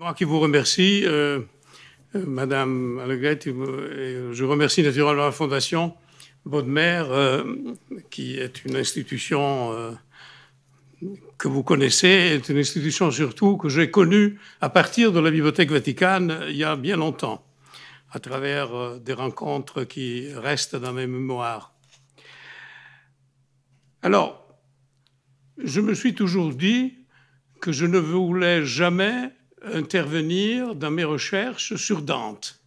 moi qui vous remercie, euh, euh, Madame Je remercie naturellement la Fondation Baudemer, euh, qui est une institution que vous connaissez, est une institution surtout que j'ai connue à partir de la Bibliothèque vaticane il y a bien longtemps, à travers des rencontres qui restent dans mes mémoires. Alors, je me suis toujours dit que je ne voulais jamais intervenir dans mes recherches sur Dante.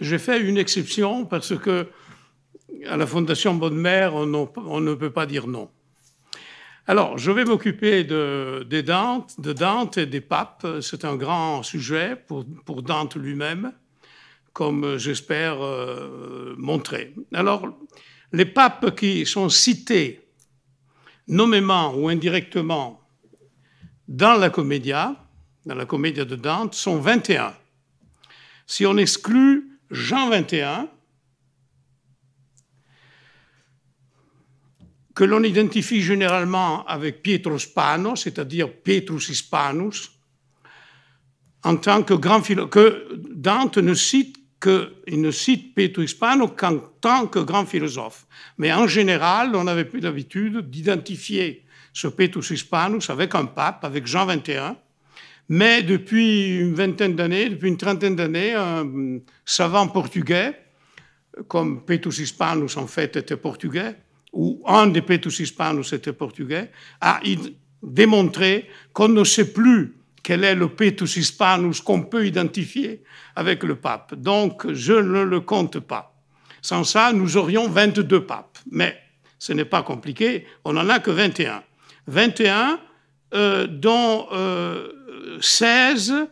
J'ai fait une exception parce que à la Fondation Bonne-Mère, on, ne peut pas dire non. Alors, je vais m'occuper de, Dante, de Dante et des papes. C'est un grand sujet pour, Dante lui-même, comme j'espère euh, montrer. Alors, les papes qui sont cités nommément ou indirectement dans la Comédia, dans la comédie de Dante sont 21. Si on exclut Jean 21, que l'on identifie généralement avec Pietro Spano, c'est-à-dire Petrus Hispanus, en tant que grand que Dante ne cite que, il ne cite Pietro Spano qu'en tant que grand philosophe. Mais en général, on avait plus l'habitude d'identifier ce Petrus Hispanus avec un pape, avec Jean 21 mais depuis une vingtaine d'années, depuis une trentaine d'années, un savant portugais, comme Petus Hispanus en fait était portugais, ou un des Petus Hispanus était portugais, a démontré qu'on ne sait plus quel est le Petus Hispanus qu'on peut identifier avec le pape. Donc je ne le compte pas. Sans ça, nous aurions 22 papes. Mais ce n'est pas compliqué, on n'en a que 21. 21 euh, dont... Euh, 16,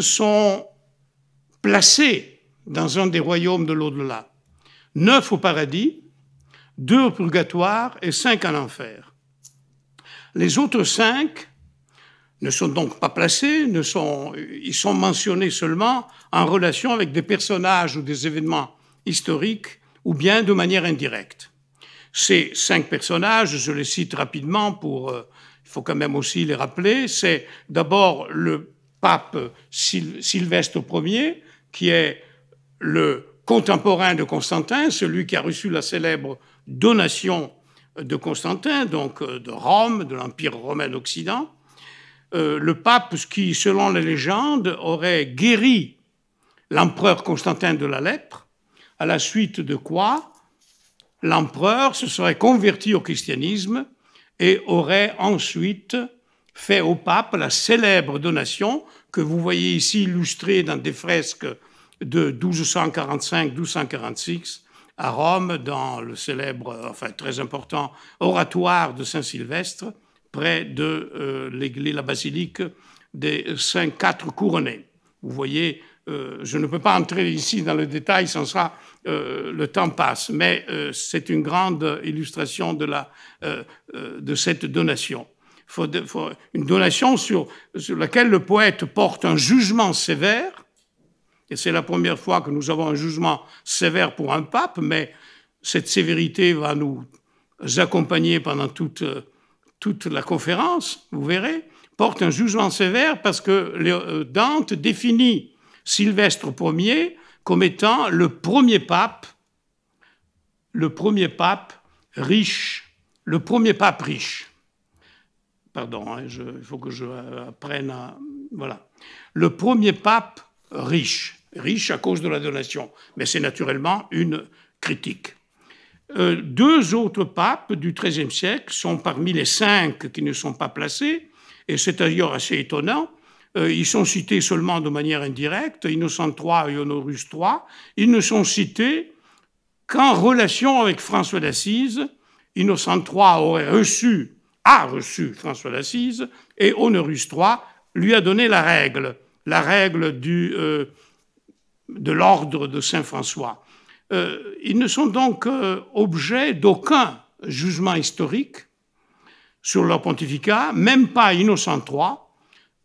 sont placés dans un des royaumes de l'au-delà. Neuf au paradis, deux au purgatoire et cinq à l'enfer. Les autres cinq ne sont donc pas placés, ne sont, ils sont mentionnés seulement en relation avec des personnages ou des événements historiques ou bien de manière indirecte. Ces cinq personnages, je les cite rapidement pour. Euh, il faut quand même aussi les rappeler. C'est d'abord le pape Sylvestre Ier, qui est le contemporain de Constantin, celui qui a reçu la célèbre donation de Constantin, donc euh, de Rome, de l'Empire romain d'Occident. Euh, le pape qui, selon les légendes, aurait guéri l'empereur Constantin de la lèpre, à la suite de quoi l'empereur se serait converti au christianisme et aurait ensuite fait au pape la célèbre donation que vous voyez ici illustrée dans des fresques de 1245-1246 à Rome, dans le célèbre, enfin très important, oratoire de Saint-Sylvestre, près de euh, l'église, la basilique des Saints Quatre Couronnés. Vous voyez euh, je ne peux pas entrer ici dans le détail, euh, le temps passe, mais euh, c'est une grande illustration de, la, de cette donation. une donation sur, sur laquelle le poète porte un jugement sévère, et c'est la première fois que nous avons un jugement sévère pour un pape, mais cette sévérité va nous accompagner pendant toute, toute la conférence, vous verrez, porte un jugement sévère parce que Dante définit Sylvestre Ier comme étant le premier pape, le premier pape riche, le premier pape riche. Pardon, hein, il faut que je euh, apprenne à. Voilà. Le premier pape riche, riche à cause de la donation, mais c'est naturellement une critique. Euh, deux autres papes du XIIIe siècle sont parmi les cinq qui ne sont pas placés, et c'est d'ailleurs assez étonnant, euh, ils sont cités seulement de manière indirecte, Innocent III et Honorus III. Ils ne sont cités qu'en relation avec François d'Assise. Innocent III aurait reçu, a reçu François d'Assise, et Honorus III lui a donné la règle, la règle euh, de l'ordre de Saint François. Euh, ils ne sont donc objets d'aucun jugement historique sur leur pontificat, même pas Innocent III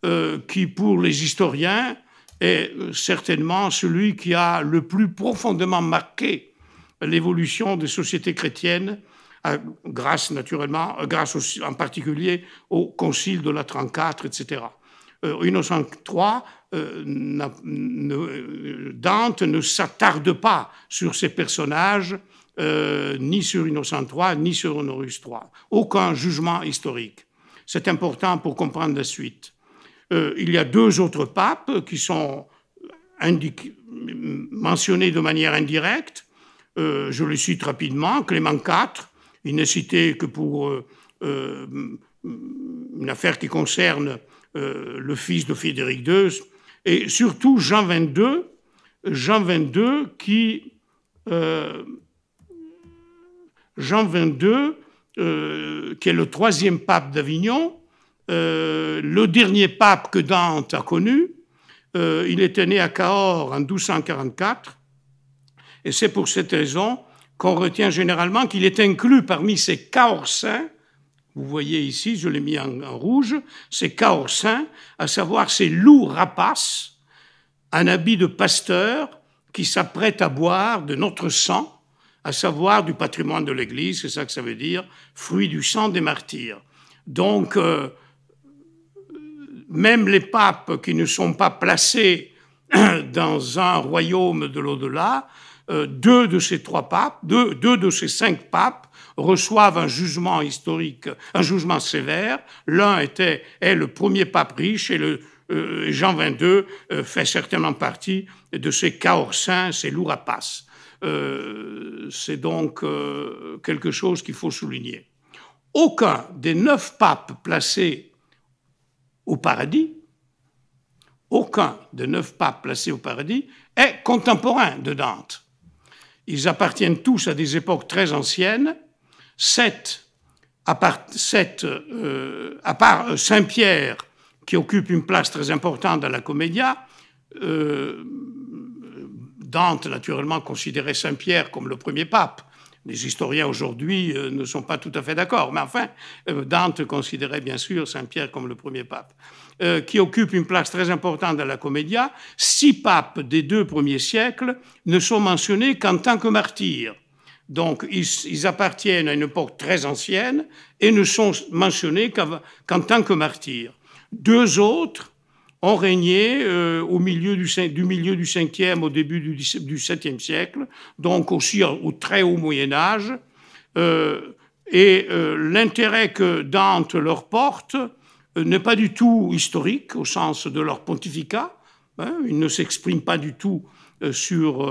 euh, qui, pour les historiens, est certainement celui qui a le plus profondément marqué l'évolution des sociétés chrétiennes, euh, grâce naturellement, euh, grâce en particulier au concile de la 34, etc. Euh, III, Dante ne s'attarde pas sur ces personnages, ni sur Innocent III, ni sur Honorus III. Aucun jugement historique. C'est important pour comprendre la suite. Euh, il y a deux autres papes qui sont mentionnés de manière indirecte. Euh, je le cite rapidement. Clément IV, il n'est cité que pour euh, une affaire qui concerne le fils de Frédéric II, et surtout Jean XXII, Jean 22 qui est le troisième pape d'Avignon euh, le dernier pape que Dante a connu. Euh, il était né à Cahors en 1244, et c'est pour cette raison qu'on retient généralement qu'il est inclus parmi ces Cahorsins. Vous voyez ici, je l'ai mis en, rouge, ces Cahorsins, à savoir ces loups rapaces, un habit de pasteur, qui s'apprêtent à boire de notre sang, à savoir du patrimoine de l'Église, c'est ça que ça veut dire, fruit du sang des martyrs. Donc, euh, même les papes qui ne sont pas placés dans un royaume de l'au-delà, euh, deux de ces trois papes, deux, deux de ces cinq papes reçoivent un jugement historique, un jugement sévère. L'un était est le premier pape riche et le euh, Jean XXII euh, fait certainement partie de ces caorsins, ces lourapas. C'est donc quelque chose qu'il faut souligner. Aucun des neuf papes placés au paradis, aucun des neuf papes placés au paradis est contemporain de Dante. Ils appartiennent tous à des époques très anciennes. Sept, à part, euh, à euh, Saint-Pierre, qui occupe une place très importante dans la comédia, euh, Dante, naturellement, considérait Saint-Pierre comme le premier pape les historiens aujourd'hui euh, ne sont pas tout à fait d'accord. Mais enfin, euh, Dante considérait bien sûr Saint-Pierre comme le premier pape, euh, qui occupe une place très importante dans la Comédia. Six papes des deux premiers siècles ne sont mentionnés qu'en tant que martyrs. Donc, ils, appartiennent à une époque très ancienne et ne sont mentionnés qu'en tant que martyrs. Deux autres ont régné euh, au milieu du, du, milieu du 5e au début du, du e siècle, donc aussi au, très haut Moyen Âge. Euh, et euh, l'intérêt que Dante leur porte n'est pas du tout historique au sens de leur pontificat. Hein, ils ne s'expriment pas du tout sur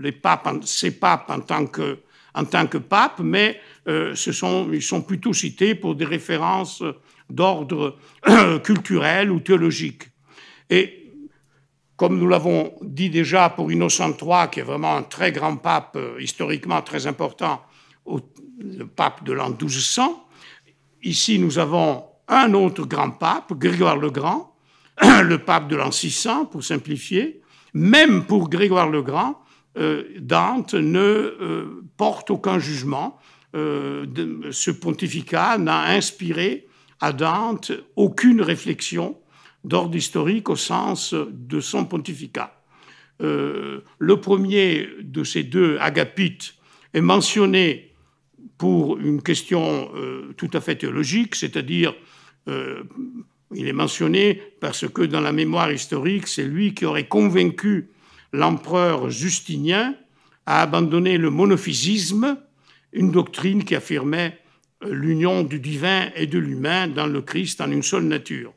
les papes, ces papes en tant que, en tant que papes, mais ils sont plutôt cités pour des références d'ordre culturel ou théologique. Et comme nous l'avons dit déjà pour Innocent III, qui est vraiment un très grand pape, euh, historiquement très important, le pape de l'an 1200, ici nous avons un autre grand pape, Grégoire le Grand, le pape de l'an 600, pour simplifier. Même pour Grégoire le Grand, euh, Dante ne euh, porte aucun jugement. ce pontificat n'a inspiré à Dante aucune réflexion d'ordre historique au sens de son pontificat. Euh, le premier de ces deux agapites est mentionné pour une question euh, tout à fait théologique, c'est-à-dire euh, il est mentionné parce que dans la mémoire historique, c'est lui qui aurait convaincu l'empereur Justinien à abandonner le monophysisme, une doctrine qui affirmait l'union du divin et de l'humain dans le Christ en une seule nature.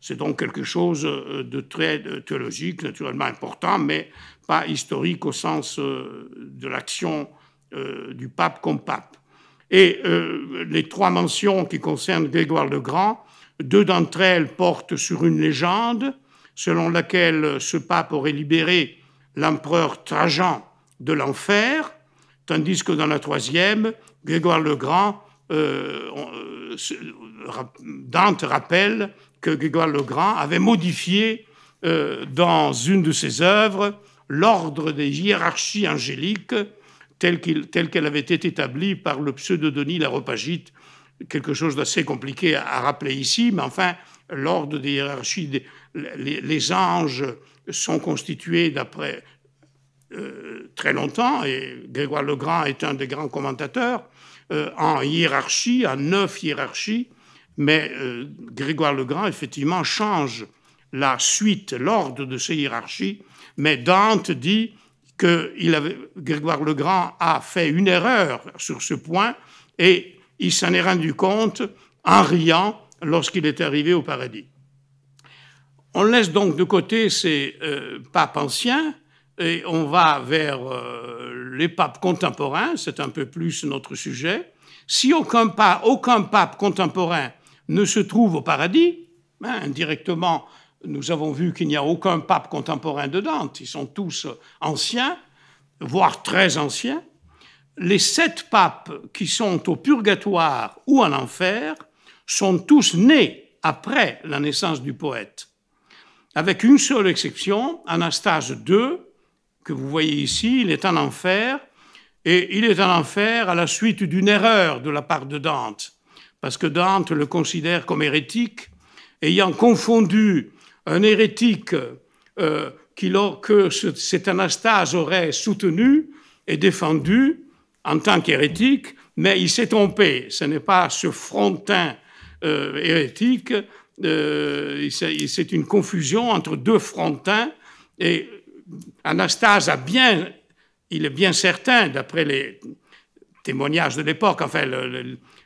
C'est donc quelque chose euh, de très euh, théologique, naturellement important, mais pas historique au sens euh, de l'action du pape comme pape. Et les trois mentions qui concernent Grégoire le Grand, deux d'entre elles portent sur une légende selon laquelle ce pape aurait libéré l'empereur Trajan de l'enfer, tandis que dans la troisième, Grégoire le Grand euh, euh, Dante rappelle que Grégoire le Grand avait modifié euh, dans une de ses œuvres l'ordre des hiérarchies angéliques tel qu'elle avait été établie par le pseudo-Denis Laropagite, quelque chose d'assez compliqué à, rappeler ici, mais enfin, l'ordre des hiérarchies, les, anges sont constitués d'après très longtemps, et Grégoire le Grand est un des grands commentateurs, euh, en hiérarchie, en neuf hiérarchies, mais euh, Grégoire le Grand, effectivement, change la suite, l'ordre de ces hiérarchies, mais Dante dit que Grégoire le Grand a fait une erreur sur ce point et il s'en est rendu compte en riant lorsqu'il est arrivé au paradis. On laisse donc de côté ces euh, papes anciens, et on va vers euh, les papes contemporains, c'est un peu plus notre sujet. Si aucun, aucun pape contemporain ne se trouve au paradis, hein, indirectement, nous avons vu qu'il n'y a aucun pape contemporain de ils sont tous anciens, voire très anciens, les sept papes qui sont au purgatoire ou en enfer sont tous nés après la naissance du poète, avec une seule exception, Anastase II, que vous voyez ici, il est en enfer, et il est en enfer à la suite d'une erreur de la part de Dante, parce que Dante le considère comme hérétique, ayant confondu un hérétique euh, que cet Anastase aurait soutenu et défendu en tant qu'hérétique, mais il s'est trompé. Ce n'est pas ce frontin euh, hérétique, c'est euh, une confusion entre deux frontins, et Anastase a bien, il est bien certain, d'après les témoignages de l'époque, enfin,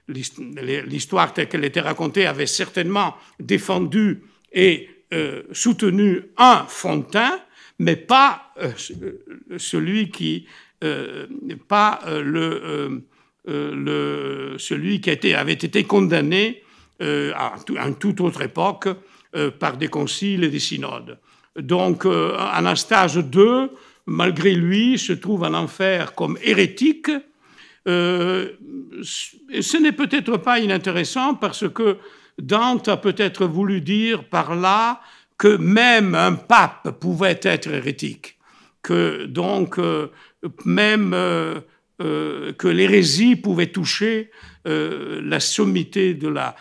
l'histoire telle qu'elle était racontée avait certainement défendu et euh, soutenu un Fontin, mais pas euh, celui qui, euh, pas le, le, celui qui avait été condamné à, à, une toute autre époque par des conciles et des synodes. Donc, euh, Anastase II, malgré lui, se trouve en enfer comme hérétique. Euh, ce n'est peut-être pas inintéressant parce que Dante a peut-être voulu dire par là que même un pape pouvait être hérétique, que donc euh, même euh, que l'hérésie pouvait toucher euh, la sommité euh,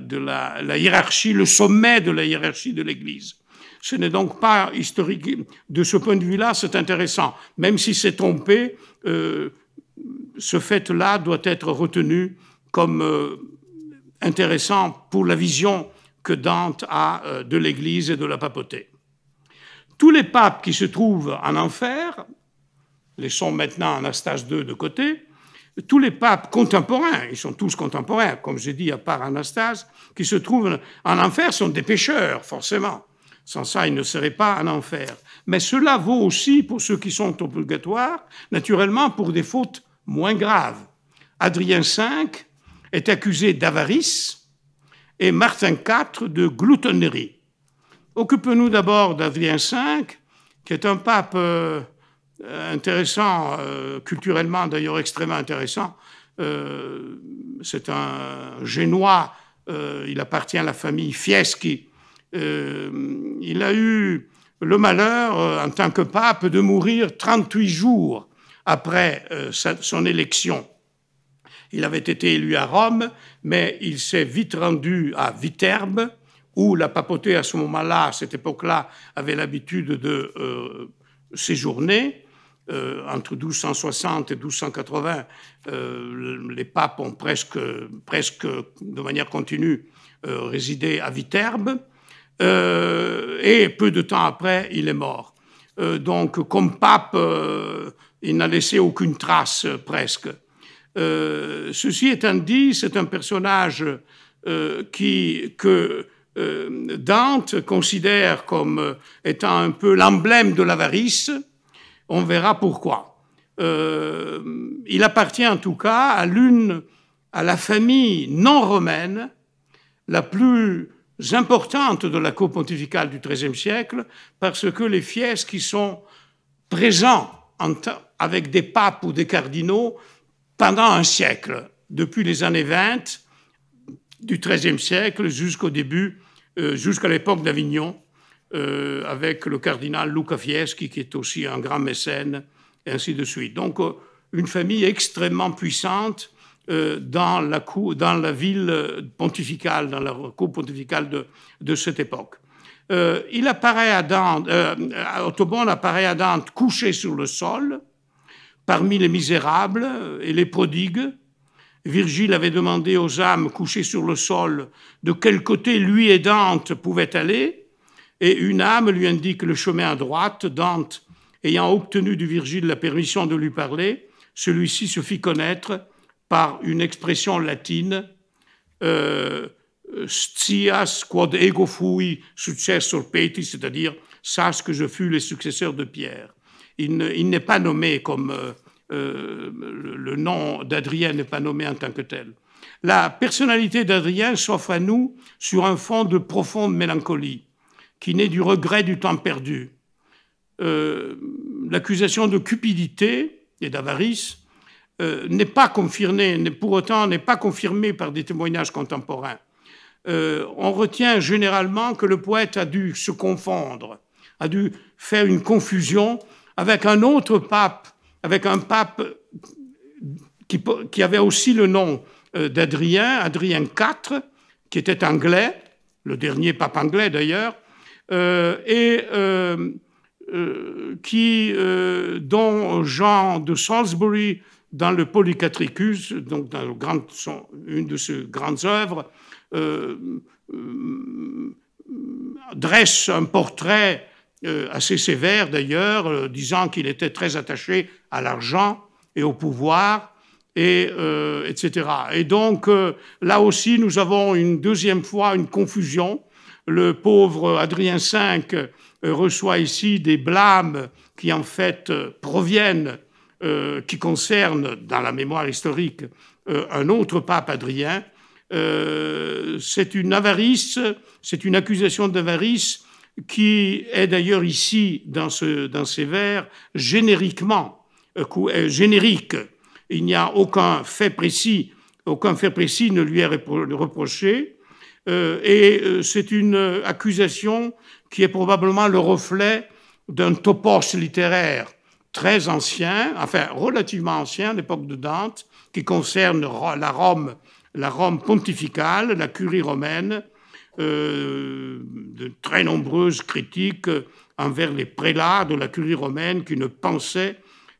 de la, la, hiérarchie, le sommet de la hiérarchie de l'Église. Ce n'est donc pas historique. De ce point de vue-là, c'est intéressant. Même si c'est trompé, ce fait-là doit être retenu comme intéressant pour la vision que Dante a de l'Église et de la papauté. Tous les papes qui se trouvent en enfer, laissons maintenant Anastase II de côté, tous les papes contemporains, ils sont tous contemporains, comme j'ai dit, à part Anastase, qui se trouvent en enfer sont des pécheurs, forcément. Sans ça, ils ne seraient pas en enfer. Mais cela vaut aussi pour ceux qui sont au purgatoire, naturellement pour des fautes moins graves. Adrien V est accusé d'avarice et Martin IV de gloutonnerie. Occupons-nous d'abord d'Adrien V, qui est un pape euh, euh, intéressant, euh, culturellement d'ailleurs extrêmement intéressant. Euh, c'est un génois, il appartient à la famille Fieschi. il a eu le malheur, en tant que pape, de mourir 38 jours après son élection. Il avait été élu à Rome, mais il s'est vite rendu à Viterbe, où la papauté, à ce moment-là, à cette époque-là, avait l'habitude de séjourner. Euh, entre 1260 et 1280, euh, les papes ont presque, presque de manière continue euh, résidé à Viterbe. et peu de temps après, il est mort. donc, comme pape, il n'a laissé aucune trace presque. ceci étant dit, c'est un personnage qui, que Dante considère comme étant un peu l'emblème de l'avarice. On verra pourquoi. Euh, il appartient en tout cas à l'une, à la famille non romaine la plus importante de la cour pontificale du XIIIe siècle, parce que les fiefs qui sont présents avec des papes ou des cardinaux pendant un siècle, depuis les années 20 du XIIIe siècle jusqu'au début, euh, jusqu'à l'époque d'Avignon, euh, avec le cardinal Luca Fieschi, qui est aussi un grand mécène, et ainsi de suite. Donc, euh, une famille extrêmement puissante euh, dans, la dans la ville pontificale, dans la cour pontificale de, cette époque. Euh, il apparaît à Dante, Autobon euh, apparaît à Dante couché sur le sol, parmi les misérables et les prodigues. Virgile avait demandé aux âmes couchées sur le sol de quel côté lui et Dante pouvaient aller et une âme lui indique le chemin à droite. Dante, ayant obtenu du Virgile la permission de lui parler, celui-ci se fit connaître par une expression latine euh, quod ego fui successor peti, c'est-à-dire sache que je fus le successeur de Pierre. Il n'est pas nommé comme euh, euh, le nom d'Adrien n'est pas nommé en tant que tel. La personnalité d'Adrien s'offre à nous sur un fond de profonde mélancolie qui naît du regret du temps perdu. Euh, l'accusation de cupidité et d'avarice euh, n'est pas confirmée, pour autant n'est pas confirmée par des témoignages contemporains. Euh, on retient généralement que le poète a dû se confondre, a dû faire une confusion avec un autre pape, avec un pape qui avait aussi le nom d'Adrien, Adrien IV, qui était anglais, le dernier pape anglais d'ailleurs, euh, et euh, euh, qui, dont Jean de Salisbury, dans le Polycatricus, donc dans une de ses grandes œuvres, dresse un portrait assez sévère d'ailleurs, disant qu'il était très attaché à l'argent et au pouvoir, et, etc. Et donc là aussi, nous avons une deuxième fois une confusion le pauvre Adrien V euh, reçoit ici des blâmes qui en fait euh, proviennent, euh, qui concernent dans la mémoire historique un autre pape Adrien. c'est une avarice, c'est une accusation d'avarice qui est d'ailleurs ici dans, ces vers génériquement générique. Il n'y a aucun fait précis, aucun fait précis ne lui est reproché. Euh, et euh, c'est une euh, accusation qui est probablement le reflet d'un topos littéraire très ancien, enfin relativement ancien, à l'époque de Dante, qui concerne la Rome, la Rome pontificale, la curie romaine, de très nombreuses critiques envers les prélats de la curie romaine qui ne pensaient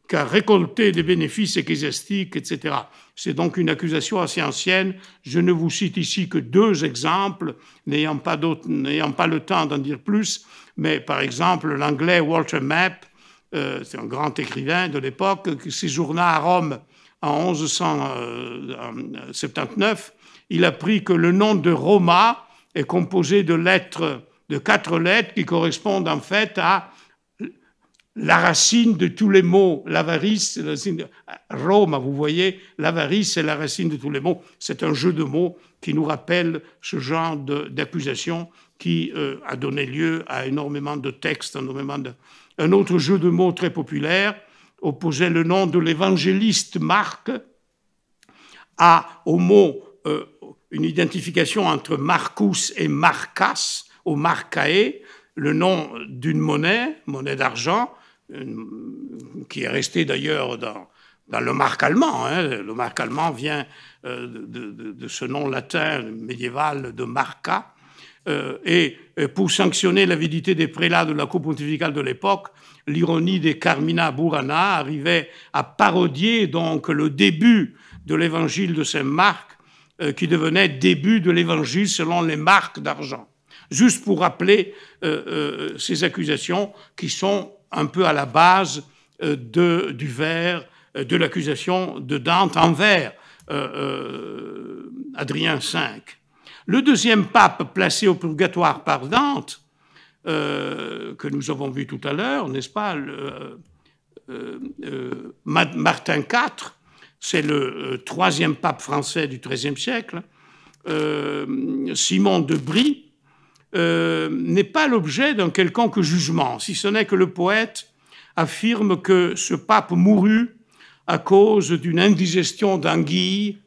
qu'à récolter des bénéfices ecclésiastiques, etc. C'est donc une accusation assez ancienne. Je ne vous cite ici que deux exemples, n'ayant pas, pas, le temps d'en dire plus, mais par exemple l'anglais Walter Mapp, euh, c'est un grand écrivain de l'époque, qui séjourna à Rome en 1179. Euh, Il apprit que le nom de Roma est composé de lettres, de quatre lettres qui correspondent en fait à la racine de tous les mots, l'avarice, la de... Euh, Rome, vous voyez, l'avarice est la racine de tous les mots. C'est un jeu de mots qui nous rappelle ce genre d'accusation qui euh, a donné lieu à énormément de textes, énormément de... Un autre jeu de mots très populaire opposait le nom de l'évangéliste Marc à, au mot, euh, une identification entre Marcus et Marcas, au Marcae, le nom d'une monnaie, monnaie d'argent, qui est resté d'ailleurs dans, dans le marque allemand. Hein. Le marque allemand vient euh, de, ce nom latin médiéval de marca. Euh, et, pour sanctionner l'avidité des prélats de la Cour pontificale de l'époque, l'ironie des Carmina Burana arrivait à parodier donc le début de l'évangile de saint Marc, euh, qui devenait début de l'évangile selon les marques d'argent. Juste pour rappeler ces accusations qui sont un peu à la base euh, de, du verre, euh, de l'accusation de Dante envers euh, Adrien V. Le deuxième pape placé au purgatoire par Dante, que nous avons vu tout à l'heure, n'est-ce pas, Martin IV, c'est le troisième pape français du XIIIe siècle, Simon de Brie, euh, n'est pas l'objet d'un quelconque jugement, si ce n'est que le poète affirme que ce pape mourut à cause d'une indigestion d'anguille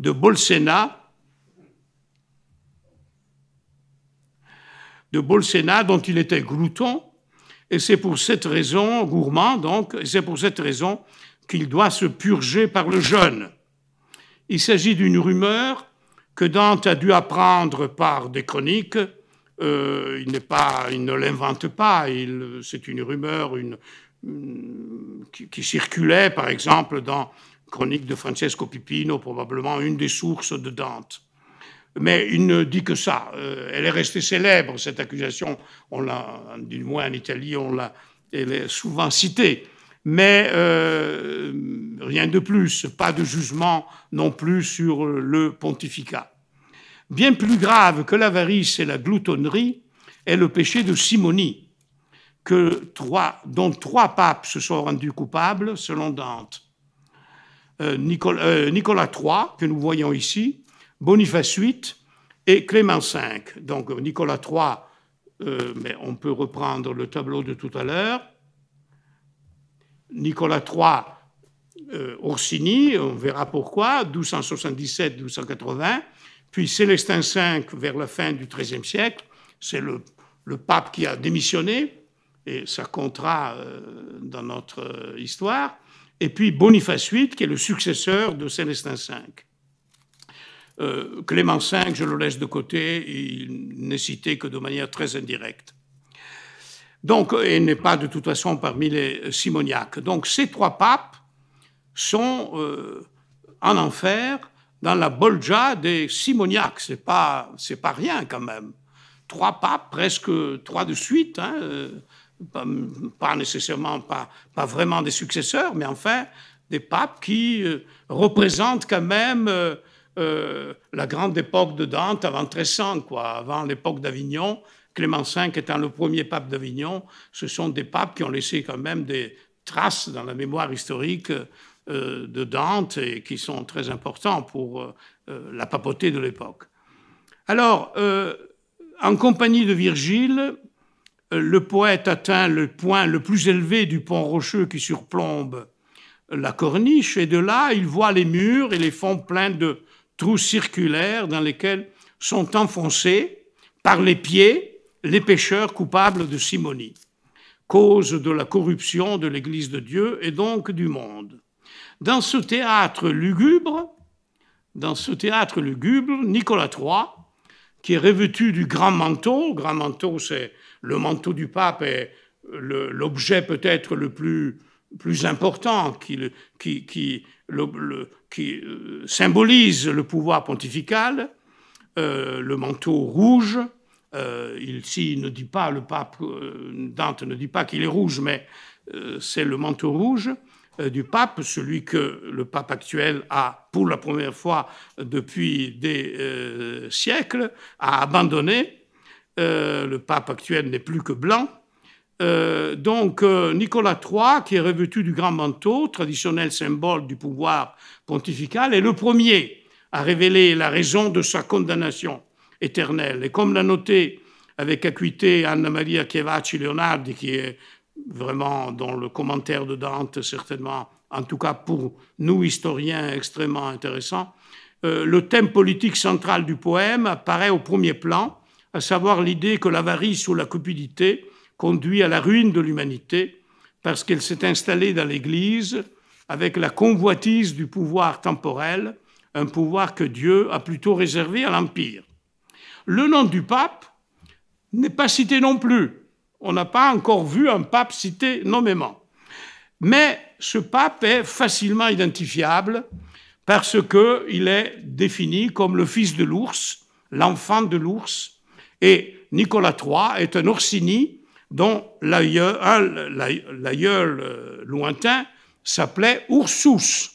de Bolsena, de Bolsena dont il était glouton, et c'est pour cette raison, gourmand donc, c'est pour cette raison qu'il doit se purger par le jeûne. Il s'agit d'une rumeur que Dante a dû apprendre par des chroniques. Euh, il, pas, il ne l'invente pas, c'est une rumeur qui, circulait, par exemple, dans Chronique de Francesco Pipino, probablement une des sources de Dante. Mais il ne dit que ça. Euh, elle est restée célèbre, cette accusation. On l'a, du moins en Italie, on l'a, est souvent citée mais euh, rien de plus, pas de jugement non plus sur euh, le pontificat. Bien plus grave que l'avarice et la gloutonnerie est le péché de simonie, dont trois papes se sont rendus coupables selon Dante. Euh, Nicolas, Nicolas, III, que nous voyons ici, Boniface VIII et Clément V. Donc Nicolas III, mais on peut reprendre le tableau de tout à l'heure, Nicolas III euh, Orsini, on verra pourquoi, 1277-1280, puis Célestin V vers la fin du XIIIe siècle, c'est le, pape qui a démissionné, et ça comptera euh, dans notre euh, histoire, et puis Boniface VIII, qui est le successeur de Célestin V. Clément V, je le laisse de côté, il n'est cité que de manière très indirecte. Donc, et n'est pas de toute façon parmi les simoniaques. Donc, ces trois papes sont euh, en enfer dans la bolja des simoniaques. C'est pas, c'est pas rien quand même. Trois papes, presque trois de suite, hein, euh, pas, nécessairement, pas, vraiment des successeurs, mais enfin des papes qui euh, représentent quand même euh, la grande époque de Dante avant 1300, quoi, avant l'époque d'Avignon. Clément V étant le premier pape d'Avignon, ce sont des papes qui ont laissé quand même des traces dans la mémoire historique euh, de Dante et qui sont très importants pour euh, la papauté de l'époque. Alors, en compagnie de Virgile, le poète atteint le point le plus élevé du pont rocheux qui surplombe la corniche, et de là, il voit les murs et les fonds pleins de trous circulaires dans lesquels sont enfoncés par les pieds les pécheurs coupables de simonie, cause de la corruption de l'Église de Dieu et donc du monde. Dans ce théâtre lugubre, dans ce théâtre lugubre, Nicolas III, qui est revêtu du grand manteau, grand manteau c'est le manteau du pape est l'objet peut-être le plus plus important qui, qui, qui, euh, symbolise le pouvoir pontifical, euh, le manteau rouge. Euh, il, ne dit pas, le pape euh, Dante ne dit pas qu'il est rouge, mais c'est le manteau rouge du pape, celui que le pape actuel a, pour la première fois depuis des siècles, a abandonné. le pape actuel n'est plus que blanc. Euh, donc euh, Nicolas III, qui est revêtu du grand manteau, traditionnel symbole du pouvoir pontifical, est le premier à révéler la raison de sa condamnation éternelle. Et comme l'a noté avec acuité Anna Maria Chiavacci Leonardi, qui est vraiment dans le commentaire de Dante, certainement, en tout cas pour nous historiens, extrêmement intéressant, euh, le thème politique central du poème apparaît au premier plan, à savoir l'idée que l'avarice ou la cupidité conduit à la ruine de l'humanité parce qu'elle s'est installée dans l'Église avec la convoitise du pouvoir temporel, un pouvoir que Dieu a plutôt réservé à l'Empire. Le nom du pape n'est pas cité non plus. On n'a pas encore vu un pape cité nommément. Mais ce pape est facilement identifiable parce qu'il est défini comme le fils de l'ours, l'enfant de l'ours. Et Nicolas III est un Orsini dont l'aïeul euh, lointain s'appelait Ursus.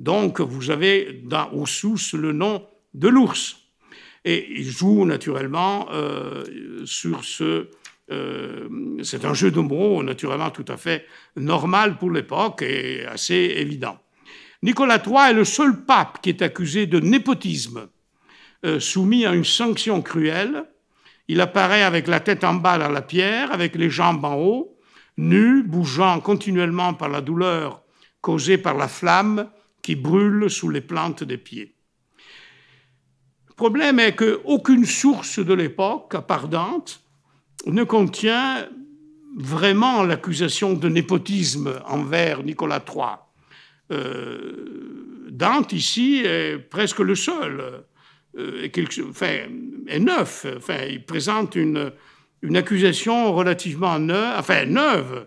Donc vous avez dans Ursus le nom de l'ours. Et il joue naturellement euh, sur ce... Euh, c'est un jeu de mots naturellement tout à fait normal pour l'époque et assez évident. Nicolas III est le seul pape qui est accusé de népotisme, soumis à une sanction cruelle il apparaît avec la tête en bas dans la pierre, avec les jambes en haut, nu, bougeant continuellement par la douleur causée par la flamme qui brûle sous les plantes des pieds. Le problème est qu'aucune source de l'époque, à part Dante, ne contient vraiment l'accusation de népotisme envers Nicolas III. Euh, Dante, ici, est presque le seul euh, est neuf. Enfin, il présente une, accusation relativement neuve, enfin, neuve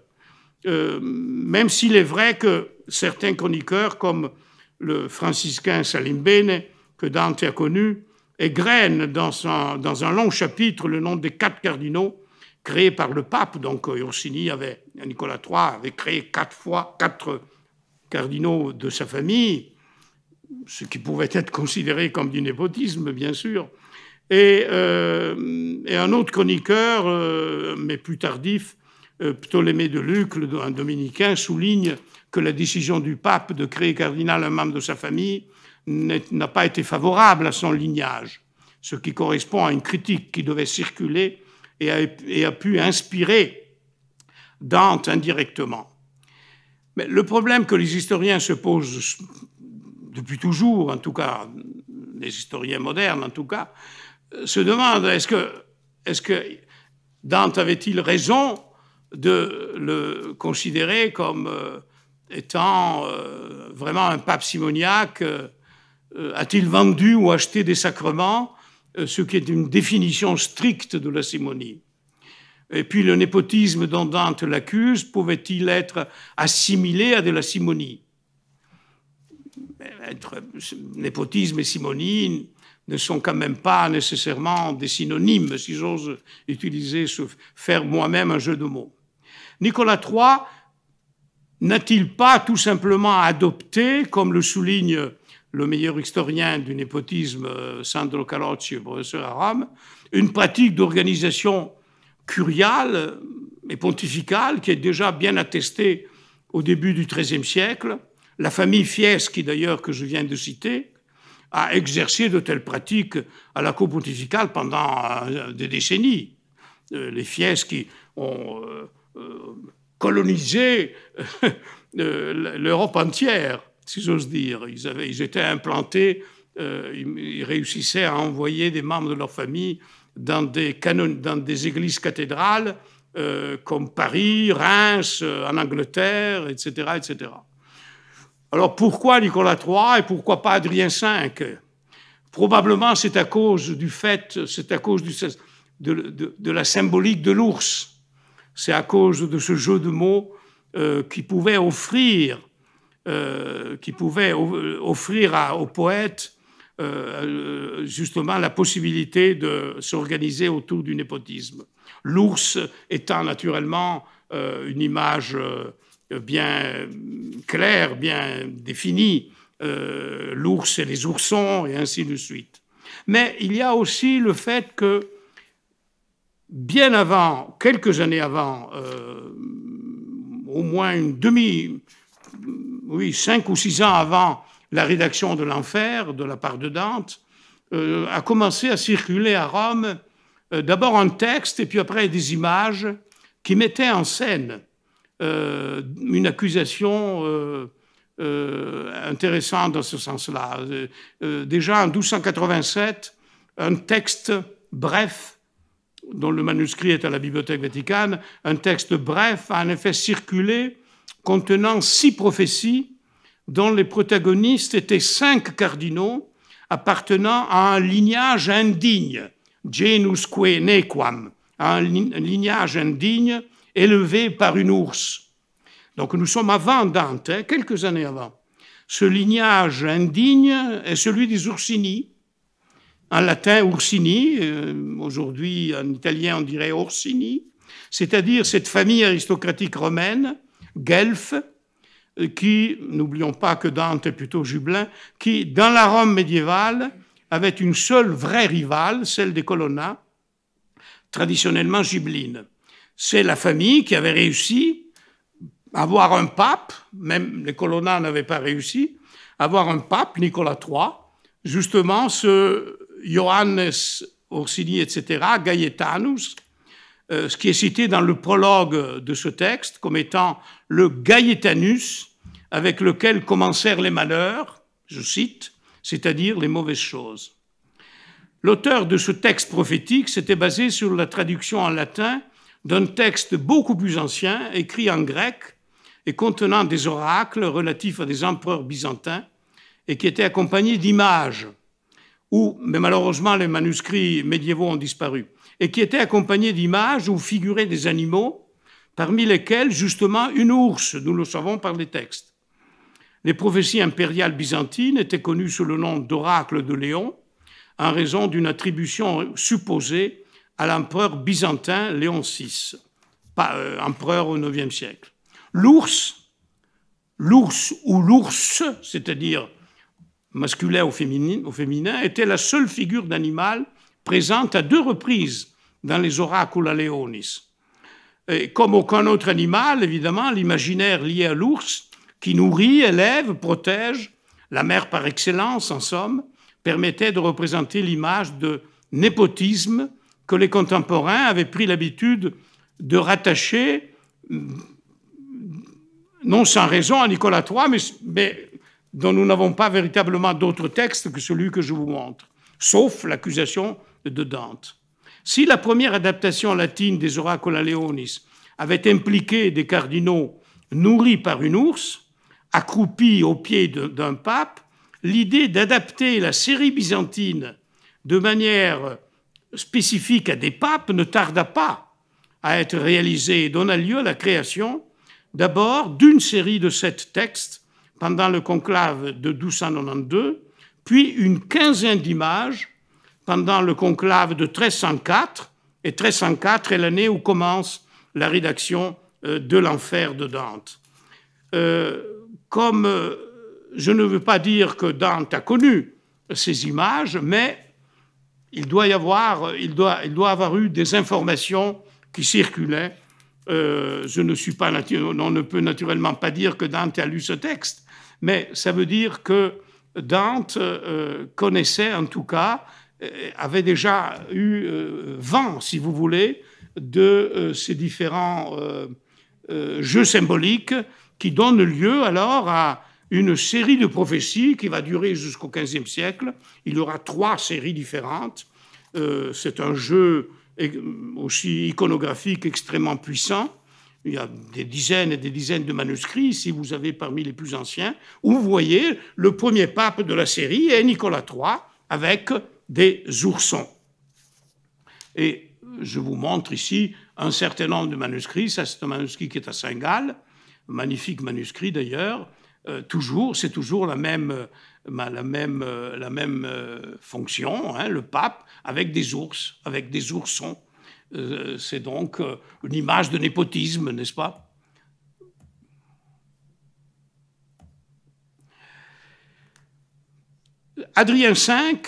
euh, même s'il est vrai que certains chroniqueurs, comme le franciscain Salimbene, que Dante a connu, égrènent dans, dans un long chapitre le nom des quatre cardinaux créés par le pape. Donc euh, Orsini avait, Nicolas III avait créé quatre fois quatre cardinaux de sa famille, ce qui pouvait être considéré comme du népotisme, bien sûr. Et, euh, un autre chroniqueur, euh, mais plus tardif, euh, Ptolémée de Luc, un dominicain, souligne que la décision du pape de créer cardinal un membre de sa famille n'a pas été favorable à son lignage, ce qui correspond à une critique qui devait circuler et a pu inspirer Dante indirectement. Mais le problème que les historiens se posent depuis toujours, en tout cas, les historiens modernes, en tout cas, euh, se demandent est-ce que, Dante avait-il raison de le considérer comme euh, étant euh, vraiment un pape simoniaque A-t-il vendu ou acheté des sacrements Ce qui est une définition stricte de la simonie. Et puis le népotisme dont Dante l'accuse, pouvait-il être assimilé à de la simonie népotisme et simonie ne sont quand même pas nécessairement des synonymes, si j'ose utiliser, faire moi-même un jeu de mots. Nicolas III n'a-t-il pas tout simplement adopté, comme le souligne le meilleur historien du népotisme, euh, Sandro Carocci, professeur à une pratique d'organisation curiale et pontificale qui est déjà bien attestée au début du XIIIe siècle la famille qui, d'ailleurs, que je viens de citer, a exercé de telles pratiques à la Cour pontificale pendant euh, des décennies. Euh, les qui ont euh, colonisé l'Europe entière, si j'ose dire. Ils, étaient implantés, ils réussissaient à envoyer des membres de leur famille dans des, églises cathédrales comme Paris, Reims, en Angleterre, etc., etc. Alors pourquoi Nicolas III et pourquoi pas Adrien V Probablement c'est à cause du fait, c'est à cause de, la symbolique de l'ours, c'est à cause de ce jeu de mots euh, qui pouvait offrir, euh, qui pouvait euh, offrir à, aux poètes justement la possibilité de s'organiser autour du népotisme. L'ours étant naturellement une image bien clair, bien défini, euh, l'ours et les oursons, et ainsi de suite. Mais il y a aussi le fait que, bien avant, quelques années avant, euh, au moins une demi, oui, cinq ou six ans avant la rédaction de l'Enfer de la part de Dante, euh, a commencé à circuler à Rome d'abord un texte et puis après des images qui mettaient en scène euh, une accusation euh, euh, intéressante dans ce sens-là. déjà en 1287, un texte bref dont le manuscrit est à la Bibliothèque vaticane, un texte bref a en effet circulé contenant six prophéties dont les protagonistes étaient cinq cardinaux appartenant à un lignage indigne, genusque nequam, un lignage indigne élevé par une ours. Donc nous sommes avant Dante, hein, quelques années avant. Ce lignage indigne est celui des Ursini. En latin, Ursini, euh, aujourd'hui en italien on dirait Orsini, c'est-à-dire cette famille aristocratique romaine, Guelph, euh, qui, n'oublions pas que Dante est plutôt jubelin, qui, dans la Rome médiévale, avait une seule vraie rivale, celle des Colonna, traditionnellement Jubline c'est la famille qui avait réussi à avoir un pape, même les Colonna n'avaient pas réussi, à avoir un pape, Nicolas III, justement ce Johannes Orsini, etc., Gaetanus, euh, ce qui est cité dans le prologue de ce texte comme étant le Gaetanus avec lequel commencèrent les malheurs, je cite, c'est-à-dire les mauvaises choses. L'auteur de ce texte prophétique s'était basé sur la traduction en latin d'un texte beaucoup plus ancien, écrit en grec et contenant des oracles relatifs à des empereurs byzantins, et qui était accompagné d'images, où, mais malheureusement les manuscrits médiévaux ont disparu, et qui était accompagné d'images où figuraient des animaux, parmi lesquels justement une ours, nous le savons par les textes. Les prophéties impériales byzantines étaient connues sous le nom d'oracle de Léon, en raison d'une attribution supposée à l'empereur byzantin Léon VI, euh, empereur au IXe siècle. L'ours, l'ours ou l'ours, c'est-à-dire masculin ou féminin, féminin, était la seule figure d'animal présente à deux reprises dans les oracula leonis. Et comme aucun autre animal, évidemment, l'imaginaire lié à l'ours, qui nourrit, élève, protège, la mère par excellence en somme, permettait de représenter l'image de népotisme que les contemporains avaient pris l'habitude de rattacher, non sans raison, à Nicolas III, mais, dont nous n'avons pas véritablement d'autres textes que celui que je vous montre, sauf l'accusation de Dante. Si la première adaptation latine des à Leonis avait impliqué des cardinaux nourris par une ours, accroupis au pied d'un pape, l'idée d'adapter la série byzantine de manière spécifique à des papes ne tarda pas à être réalisé et donna lieu à la création d'abord d'une série de sept textes pendant le conclave de 1292, puis une quinzaine d'images pendant le conclave de 1304, et 1304 est l'année où commence la rédaction euh, de l'enfer de Dante. Euh, comme euh, je ne veux pas dire que Dante a connu ces images, mais il doit y avoir, euh, il doit, il doit avoir eu des informations qui circulaient. Euh, je ne suis pas, on ne peut naturellement pas dire que Dante a lu ce texte, mais ça veut dire que Dante euh, connaissait, en tout cas, avait déjà eu vent, si vous voulez, de ces différents jeux symboliques qui donnent lieu alors à une série de prophéties qui va durer jusqu'au XVe siècle. Il y aura trois séries différentes. Euh, c'est un jeu e-, aussi iconographique extrêmement puissant. Il y a des dizaines et des dizaines de manuscrits, si vous avez parmi les plus anciens, où vous voyez le premier pape de la série est Nicolas III avec des oursons. Et je vous montre ici un certain nombre de manuscrits. Ça, c'est un manuscrit qui est à Saint-Gall, magnifique manuscrit d'ailleurs, euh, toujours, c'est toujours la même, euh, la même, euh, la même fonction, hein, le pape, avec des ours, avec des oursons. c'est donc une image de népotisme, n'est-ce pas Adrien V,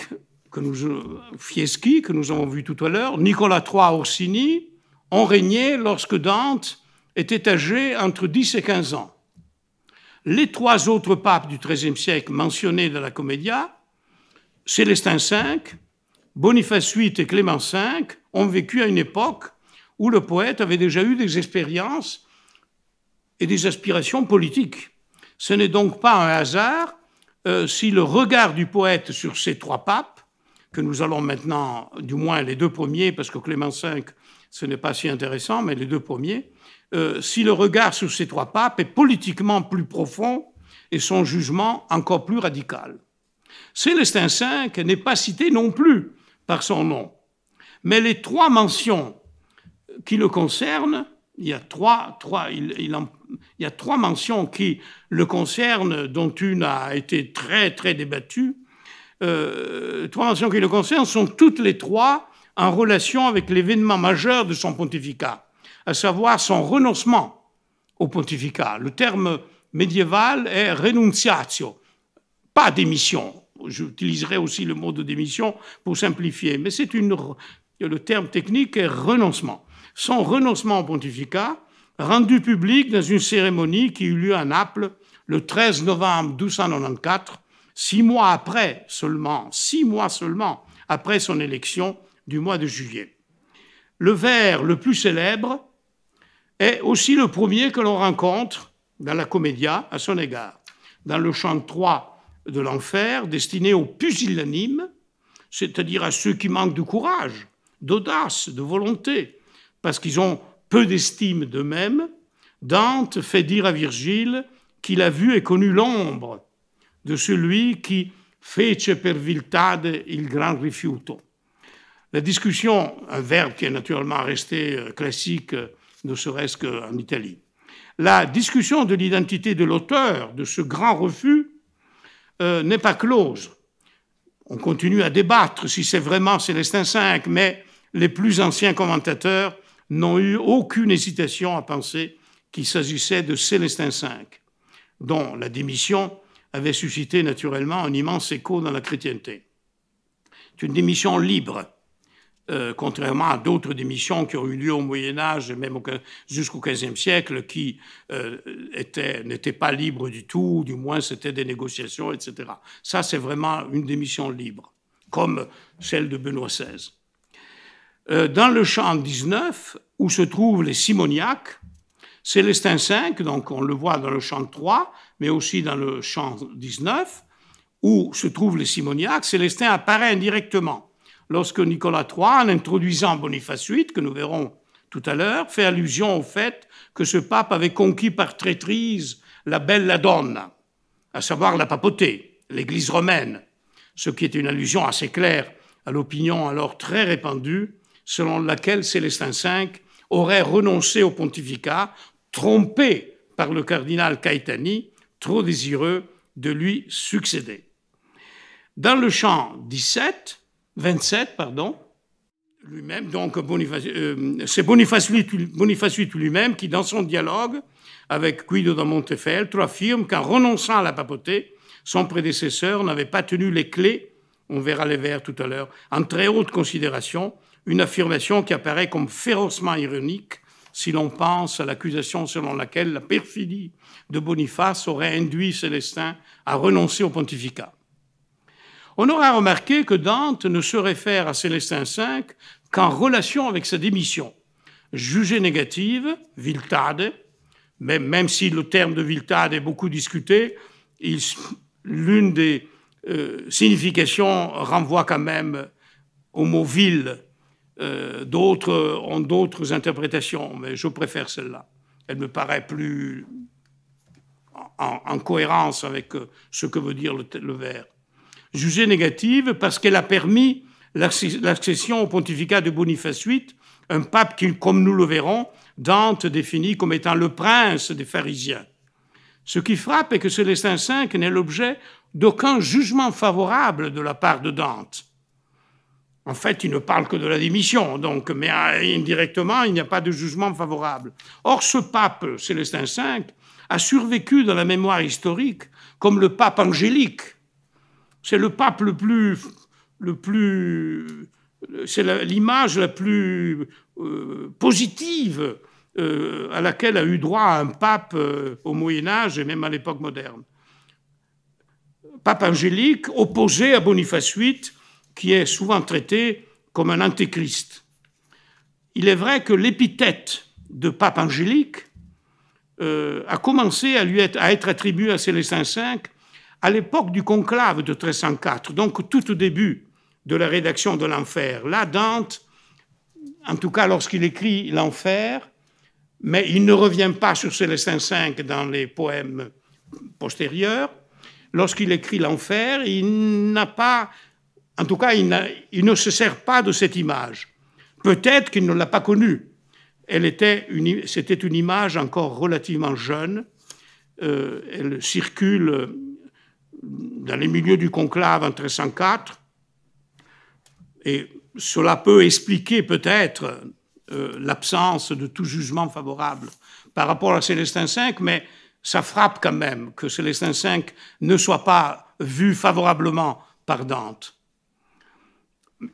que nous, Fieschi, que nous avons vu tout à l'heure, Nicolas III Orsini ont régné lorsque Dante était âgé entre 10 et 15 ans. Les trois autres papes du XIIIe siècle mentionnés dans la Comédia, Célestin V, Boniface VIII et Clément V, ont vécu à une époque où le poète avait déjà eu des expériences et des aspirations politiques. Ce n'est donc pas un hasard euh, si le regard du poète sur ces trois papes, que nous allons maintenant, du moins les deux premiers, parce que Clément V, ce n'est pas si intéressant, mais les deux premiers, euh, si le regard sur ces trois papes est politiquement plus profond et son jugement encore plus radical. Célestin V n'est pas cité non plus par son nom, mais les trois mentions qui le concernent, il y a trois, mentions qui le concernent, dont une a été très très débattue. Euh, trois mentions qui le concernent sont toutes les trois en relation avec l'événement majeur de son pontificat à savoir son renoncement au pontificat. Le terme médiéval est renunciatio, pas démission. J'utiliserai aussi le mot de démission pour simplifier, mais c'est une, le terme technique est renoncement. Son renoncement au pontificat, rendu public dans une cérémonie qui eut lieu à Naples le 13 novembre 1294, six mois après seulement, six mois seulement après son élection du mois de juillet. Le vers le plus célèbre est aussi le premier que l'on rencontre dans la Comédia à son égard. Dans le chant 3 de l'enfer, destiné aux pusillanimes, c'est-à-dire à ceux qui manquent de courage, d'audace, de volonté, parce qu'ils ont peu d'estime d'eux-mêmes, Dante fait dire à Virgile qu'il a vu et connu l'ombre de celui qui fece per viltade il gran rifiuto. La discussion, un verbe qui est naturellement resté euh, classique euh, ne serait-ce qu'en Italie. La discussion de l'identité de l'auteur de ce grand refus euh, n'est pas close. On continue à débattre si c'est vraiment Célestin V, mais les plus anciens commentateurs n'ont eu aucune hésitation à penser qu'il s'agissait de Célestin V, dont la démission avait suscité naturellement un immense écho dans la chrétienté. C'est une démission libre, euh, contrairement à d'autres démissions qui ont eu lieu au Moyen Âge, même jusqu'au XVe siècle, qui euh, n'étaient pas libres du tout, ou du moins c'était des négociations, etc. Ça, c'est vraiment une démission libre, comme celle de Benoît XVI. Euh, dans le champ 19, où se trouvent les simoniaques, Célestin V, donc on le voit dans le champ 3, mais aussi dans le champ 19, où se trouvent les simoniaques, Célestin apparaît indirectement lorsque Nicolas III, en introduisant Boniface VIII, que nous verrons tout à l'heure, fait allusion au fait que ce pape avait conquis par traîtrise la belle donna, à savoir la papauté, l'Église romaine, ce qui est une allusion assez claire à l'opinion alors très répandue selon laquelle Célestin V aurait renoncé au pontificat, trompé par le cardinal Caetani, trop désireux de lui succéder. Dans le chant 17, 27, pardon, lui-même, donc euh, c'est Boniface, VIII lui-même qui, dans son dialogue avec Guido de Montefeltro, affirme qu'en renonçant à la papauté, son prédécesseur n'avait pas tenu les clés, on verra les vers tout à l'heure, en très haute considération, une affirmation qui apparaît comme férocement ironique si l'on pense à l'accusation selon laquelle la perfidie de Boniface aurait induit Célestin à renoncer au pontificat. On aura remarqué que Dante ne se réfère à Célestin V qu'en relation avec sa démission, jugée négative, viltade, mais même si le terme de viltade est beaucoup discuté, l'une des euh, significations renvoie quand même au mot ville. Euh, d'autres ont d'autres interprétations, mais je préfère celle-là. Elle me paraît plus en, cohérence avec euh, ce que veut dire le, le jugée négative parce qu'elle a permis l'accession au pontificat de Boniface VIII, un pape qui, comme nous le verrons, Dante définit comme étant le prince des pharisiens. Ce qui frappe est que Célestin V n'est l'objet d'aucun jugement favorable de la part de Dante. En fait, il ne parle que de la démission, donc, mais euh, indirectement, il n'y a pas de jugement favorable. Or, ce pape, Célestin V, a survécu dans la mémoire historique comme le pape angélique, c'est le pape le plus. Le plus c'est l'image la, plus euh, positive euh, à laquelle a eu droit un pape euh, au Moyen Âge et même à l'époque moderne. Pape angélique opposé à Boniface VIII, qui est souvent traité comme un antéchrist. Il est vrai que l'épithète de pape angélique a commencé à, lui être, à être attribuée à Célestin V à l'époque du conclave de 1304, donc tout au début de la rédaction de l'Enfer, là, Dante, en tout cas lorsqu'il écrit l'Enfer, mais il ne revient pas sur Célestin V dans les poèmes postérieurs, lorsqu'il écrit l'Enfer, il n'a pas, en tout cas, il, il ne se sert pas de cette image. Peut-être qu'il ne l'a pas connue. Elle était c'était une image encore relativement jeune. Euh, elle circule dans les milieux du conclave en 1304. Et cela peut expliquer peut-être euh, l'absence de tout jugement favorable par rapport à Célestin V, mais ça frappe quand même que Célestin V ne soit pas vu favorablement par Dante.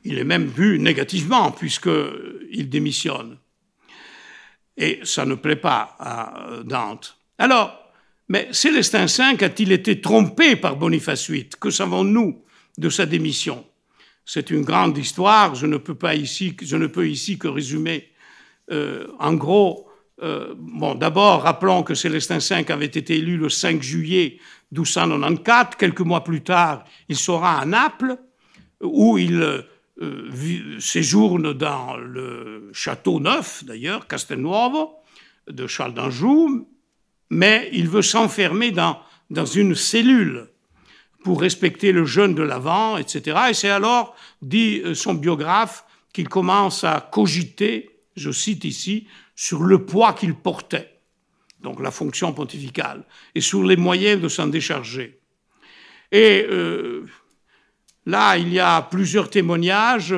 Il est même vu négativement puisqu'il démissionne. Et ça ne plaît pas à euh, Dante. Alors, mais Célestin V a-t-il été trompé par Boniface VIII Que savons-nous de sa démission C'est une grande histoire, je ne peux, pas ici, que résumer. Euh, en gros, euh, bon, d'abord, rappelons que Célestin V avait été élu le 5 juillet 1294. Quelques mois plus tard, il sera à Naples, où il euh, séjourne dans le château neuf, d'ailleurs, Castelnuovo, de Charles d'Anjou, mais il veut s'enfermer dans, dans une cellule pour respecter le jeûne de l'avant, etc. Et c'est alors, dit euh, son biographe, qu'il commence à cogiter, je cite ici, sur le poids qu'il portait, donc la fonction pontificale, et sur les moyens de s'en décharger. Et euh, là, il y a plusieurs témoignages.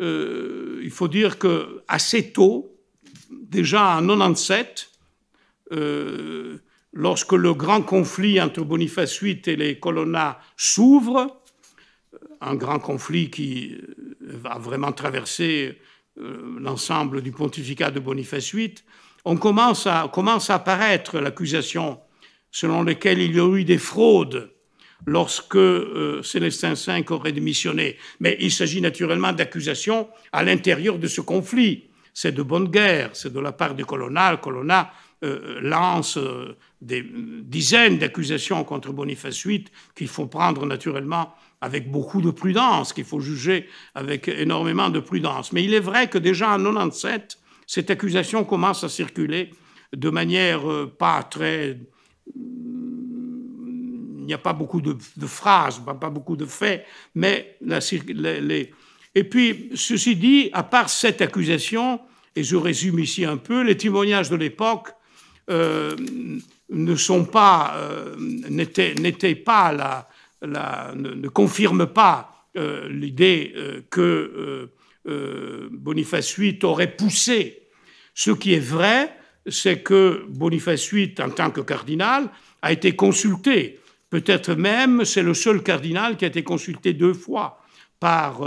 Euh, il faut dire que assez tôt, déjà en 97, euh, lorsque le grand conflit entre Boniface VIII et les Colonna s'ouvre, euh, un grand conflit qui euh, va vraiment traverser l'ensemble du pontificat de Boniface VIII, on commence à, commence à apparaître l'accusation selon laquelle il y a eu des fraudes lorsque Célestin V aurait démissionné. Mais il s'agit naturellement d'accusations à l'intérieur de ce conflit. C'est de bonne guerre, c'est de la part des colonna. colonna euh, lance euh, des dizaines d'accusations contre Boniface VIII qu'il faut prendre naturellement avec beaucoup de prudence, qu'il faut juger avec énormément de prudence. Mais il est vrai que déjà en 97, cette accusation commence à circuler de manière euh, pas très... Il n'y a pas beaucoup de, phrases, pas, beaucoup de faits, mais la, Et puis, ceci dit, à part cette accusation, et je résume ici un peu, les témoignages de l'époque euh, ne sont pas, euh, n'étaient pas la, ne, confirment pas euh, l'idée que Boniface VIII aurait poussé. Ce qui est vrai, c'est que Boniface VIII, en tant que cardinal, a été consulté. Peut-être même, c'est le seul cardinal qui a été consulté deux fois par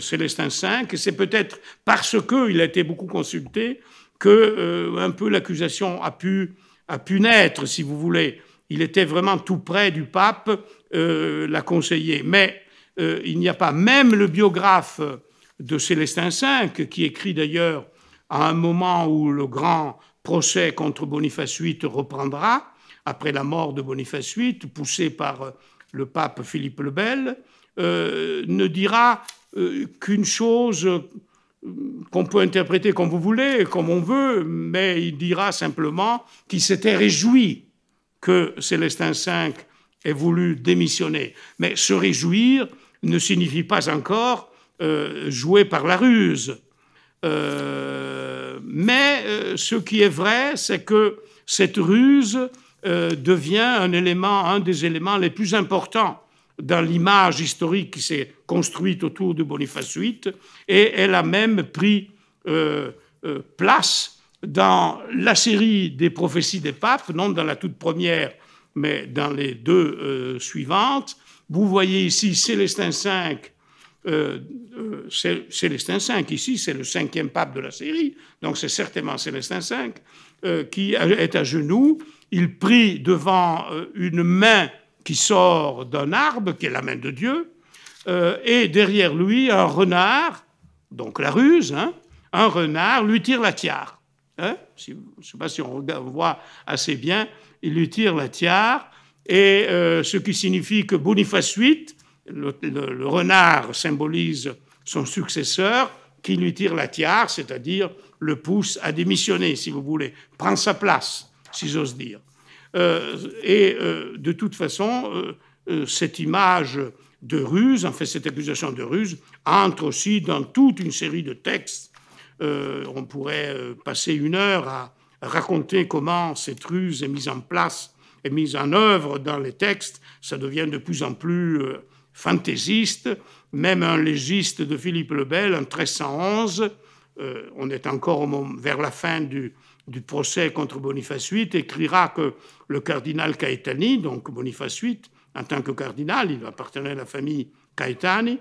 Célestin V, et c'est peut-être parce qu'il a été beaucoup consulté que euh, un peu l'accusation a pu, a pu naître, si vous voulez. Il était vraiment tout près du pape, euh, l'a conseillé. Mais euh, il n'y a pas, même le biographe de Célestin V, qui écrit d'ailleurs à un moment où le grand procès contre Boniface VIII reprendra, après la mort de Boniface VIII, poussé par le pape Philippe le Bel, ne dira qu'une chose qu'on peut interpréter comme vous voulez, comme on veut, mais il dira simplement qu'il s'était réjoui que Célestin V ait voulu démissionner. Mais se réjouir ne signifie pas encore euh, jouer par la ruse. Euh, mais euh, ce qui est vrai, c'est que cette ruse devient un élément, un des éléments les plus importants dans l'image historique qui s'est construite autour de Boniface VIII, et elle a même pris euh, euh, place dans la série des prophéties des papes, non dans la toute première, mais dans les deux euh, suivantes. Vous voyez ici Célestin V, Célestin V, ici c'est le cinquième pape de la série, donc c'est certainement Célestin V, qui est à genoux. Il prie devant une main qui sort d'un arbre, qui est la main de Dieu, euh, et derrière lui, un renard, donc la ruse, hein, un renard lui tire la tiare. Hein. je ne sais pas si on voit assez bien, il lui tire la tiare, et euh, ce qui signifie que Boniface VIII, le, renard symbolise son successeur, qui lui tire la tiare, c'est-à-dire le pousse à démissionner, si vous voulez, prend sa place, si j'ose dire. Euh, et euh, de toute façon, euh, cette image de ruse, en fait cette accusation de ruse, entre aussi dans toute une série de textes. on pourrait passer une heure à raconter comment cette ruse est mise en place, est mise en œuvre dans les textes. Ça devient de plus en plus fantaisiste. Même un légiste de Philippe Lebel, en 1311, on est encore vers la fin du du procès contre Boniface VIII écrira que le cardinal Caetani, donc Boniface VIII, en tant que cardinal, il appartenait à la famille Caetani,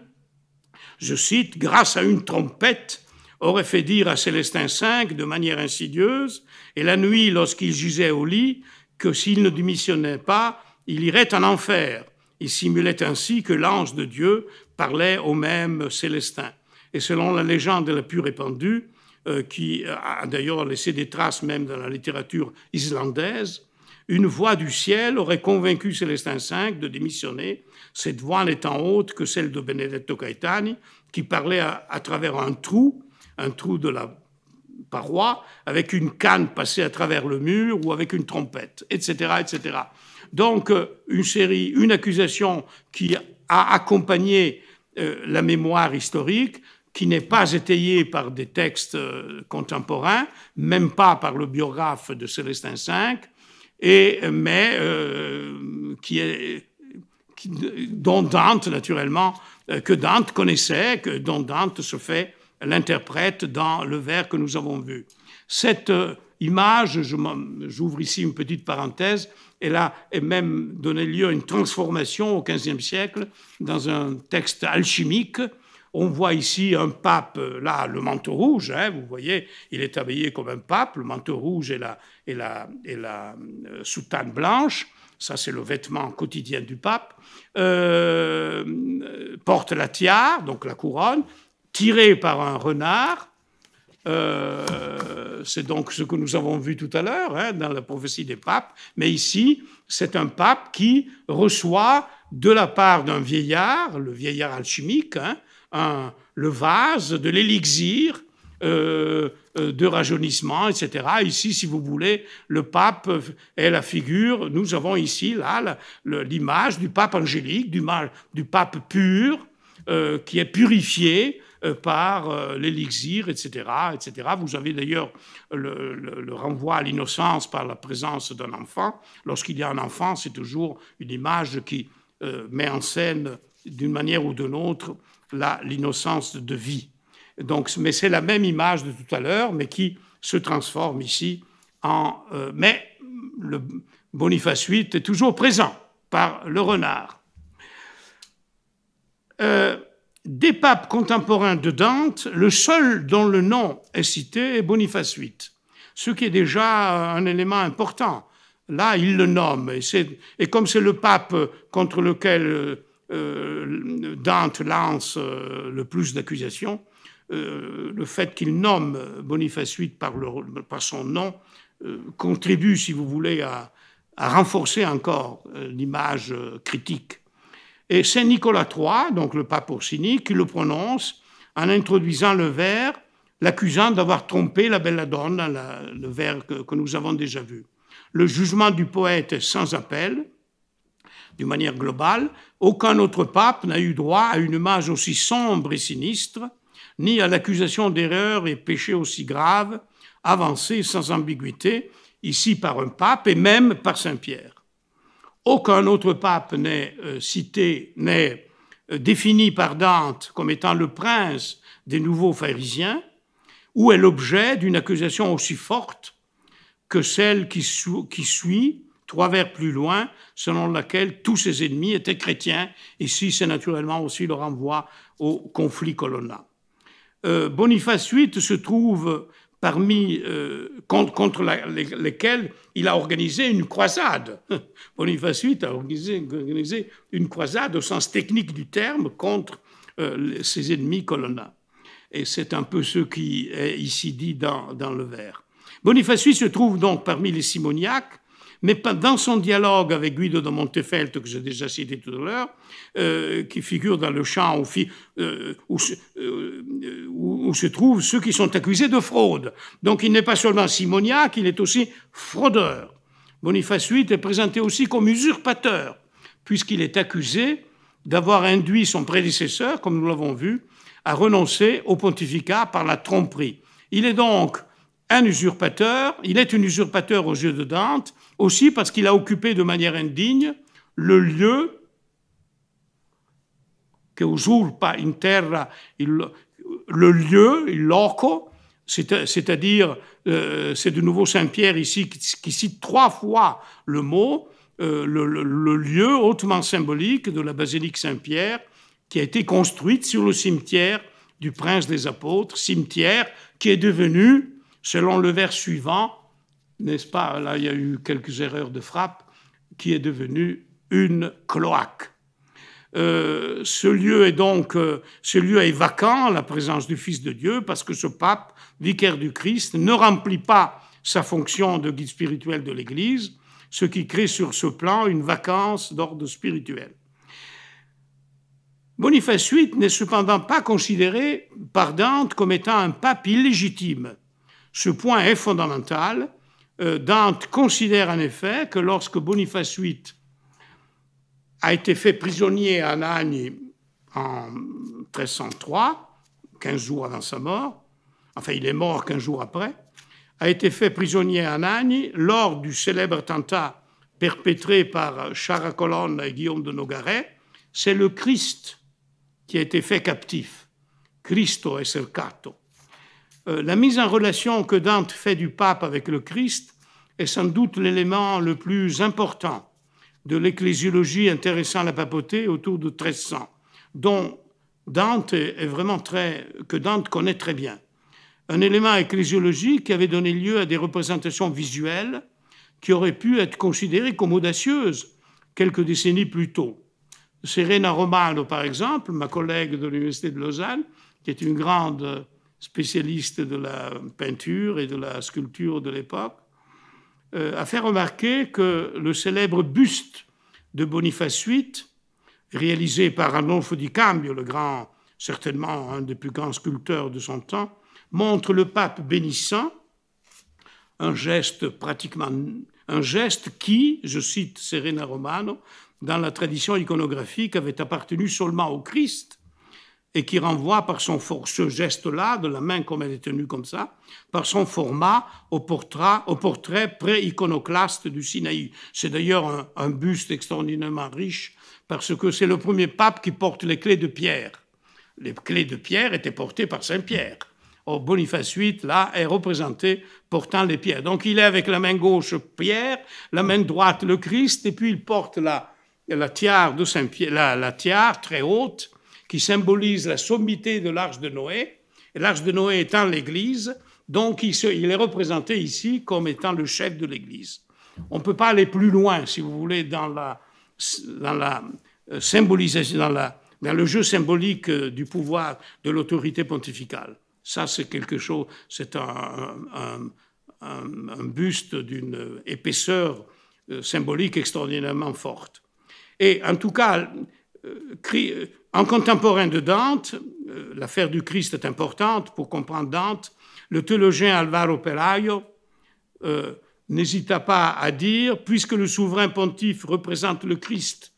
je cite, grâce à une trompette, aurait fait dire à Célestin V de manière insidieuse, et la nuit, lorsqu'il gisait au lit, que s'il ne démissionnait pas, il irait en enfer. Il simulait ainsi que l'ange de Dieu parlait au même Célestin. Et selon la légende la plus répandue, euh, qui euh, a d'ailleurs laissé des traces même dans la littérature islandaise, une voix du ciel aurait convaincu Célestin V de démissionner, cette voix n'étant haute que celle de Benedetto Caetani, qui parlait à, travers un trou, un trou de la paroi, avec une canne passée à travers le mur ou avec une trompette, etc. etc. Donc, euh, une série, une accusation qui a accompagné la mémoire historique, qui n'est pas étayé par des textes euh, contemporains, même pas par le biographe de Célestin V, et, euh, mais euh, qui est, dont Dante, naturellement, que Dante connaissait, que, dont Dante se fait l'interprète dans le vers que nous avons vu. Cette image, j'ouvre ici une petite parenthèse, elle a même donné lieu à une transformation au XVe siècle dans un texte alchimique on voit ici un pape, là, le manteau rouge, hein, vous voyez, il est habillé comme un pape, le manteau rouge et la, et la, euh, soutane blanche, ça c'est le vêtement quotidien du pape, euh, porte la tiare, donc la couronne, tirée par un renard, euh, c'est donc ce que nous avons vu tout à l'heure hein, dans la prophétie des papes, mais ici, c'est un pape qui reçoit de la part d'un vieillard, le vieillard alchimique, hein, le vase de l'élixir euh, euh, de rajeunissement, etc. Ici, si vous voulez, le pape est la figure, nous avons ici, là, l'image du pape angélique, du, du pape pur, euh, qui est purifié par l'élixir, etc., etc. Vous avez d'ailleurs le, renvoi à l'innocence par la présence d'un enfant. Lorsqu'il y a un enfant, c'est toujours une image qui met en scène, d'une manière ou d'une autre l'innocence de vie. Donc, mais c'est la même image de tout à l'heure, mais qui se transforme ici en. Euh, mais le Boniface VIII est toujours présent par le renard. Euh, des papes contemporains de Dante, le seul dont le nom est cité est Boniface VIII, ce qui est déjà un élément important. Là, il le nomme, et, et comme c'est le pape contre lequel euh, euh, Dante lance euh, le plus d'accusations, euh, le fait qu'il nomme Boniface VIII par, son nom contribue, si vous voulez, à, renforcer encore l'image critique. Et c'est Nicolas III, donc le pape Orsini, qui le prononce en introduisant le vers, l'accusant d'avoir trompé la belle la, le vers que, que nous avons déjà vu. Le jugement du poète est sans appel, de manière globale, aucun autre pape n'a eu droit à une image aussi sombre et sinistre, ni à l'accusation d'erreur et péché aussi grave, avancée sans ambiguïté, ici par un pape et même par Saint Pierre. Aucun autre pape n'est euh, cité, n'est euh, défini par Dante comme étant le prince des nouveaux pharisiens, ou est l'objet d'une accusation aussi forte que celle qui suit trois vers plus loin, selon laquelle tous ses ennemis étaient chrétiens. Ici, c'est naturellement aussi le renvoi au conflit Colonna. Euh, Boniface VIII se trouve parmi euh, contre, lesquels il a organisé une croisade. Boniface VIII a organisé, une croisade au sens technique du terme contre euh, ses ennemis Colonna. Et c'est un peu ce qui est ici dit dans, dans le vers. Boniface VIII se trouve donc parmi les simoniaques mais dans son dialogue avec Guido de Montefelt, que j'ai déjà cité tout à l'heure, euh, qui figure dans le champ où, euh, où, se, euh, où, se, trouvent ceux qui sont accusés de fraude. Donc il n'est pas seulement simoniaque, il est aussi fraudeur. Boniface VIII est présenté aussi comme usurpateur, puisqu'il est accusé d'avoir induit son prédécesseur, comme nous l'avons vu, à renoncer au pontificat par la tromperie. Il est donc un usurpateur, il est un usurpateur aux yeux de Dante, aussi parce qu'il a occupé de manière indigne le lieu que usurpa in terra le lieu, il loco, c'est-à-dire, euh, c'est de nouveau Saint-Pierre ici qui, cite trois fois le mot, euh, le, le, lieu hautement symbolique de la basilique Saint-Pierre qui a été construite sur le cimetière du prince des apôtres, cimetière qui est devenu, selon le vers suivant, n'est-ce pas Là, il y a eu quelques erreurs de frappe qui est devenue une cloaque. Euh, ce lieu est donc, euh, ce lieu est vacant, la présence du Fils de Dieu, parce que ce pape, vicaire du Christ, ne remplit pas sa fonction de guide spirituel de l'Église, ce qui crée sur ce plan une vacance d'ordre spirituel. Boniface VIII n'est cependant pas considéré par Dante comme étant un pape illégitime. Ce point est fondamental euh, Dante considère en effet que lorsque Boniface VIII a été fait prisonnier à Anagne en 1303, 15 jours avant sa mort, enfin il est mort 15 jours après, a été fait prisonnier à Anagne lors du célèbre attentat perpétré par Charles Colonne et Guillaume de Nogaret, c'est le Christ qui a été fait captif. Cristo è cercato. Euh, la mise en relation que Dante fait du pape avec le Christ est sans doute l'élément le plus important de l'ecclésiologie intéressant la papauté autour de 1300, dont Dante est vraiment très, que Dante connaît très bien. Un élément ecclésiologique qui avait donné lieu à des représentations visuelles qui auraient pu être considérées comme audacieuses quelques décennies plus tôt. Serena Romano, par exemple, ma collègue de l'Université de Lausanne, qui est une grande spécialiste de la peinture et de la sculpture de l'époque, à euh, faire remarquer que le célèbre buste de Boniface VIII, réalisé par Arnolfo di Cambio, le grand, certainement un des plus grands sculpteurs de son temps, montre le pape bénissant, un geste pratiquement, un geste qui, je cite Serena Romano, dans la tradition iconographique, avait appartenu seulement au Christ et qui renvoie par son ce geste-là, de la main comme elle est tenue comme ça, par son format au portrait, au portrait pré-iconoclaste du Sinaï. C'est d'ailleurs un, buste extraordinairement riche parce que c'est le premier pape qui porte les clés de pierre. Les clés de pierre étaient portées par Saint Pierre. Au Boniface VIII, là, est représenté portant les pierres. Donc, il est avec la main gauche Pierre, la main droite le Christ, et puis il porte la, la tiare de Saint Pierre, la tiare très haute, qui symbolise la sommité de l'arche de Noé, l'arche de Noé étant l'Église, donc il, il, est représenté ici comme étant le chef de l'Église. On ne peut pas aller plus loin, si vous voulez, dans la, dans la euh, symbolisation, dans, la, le jeu symbolique euh, du pouvoir de l'autorité pontificale. Ça, c'est quelque chose, c'est un, un, un, buste d'une épaisseur euh, symbolique extraordinairement forte. Et en tout cas, en contemporain de Dante, euh, l'affaire du Christ est importante pour comprendre Dante, le théologien Alvaro Pelayo euh, n'hésita pas à dire, puisque le souverain pontife représente le Christ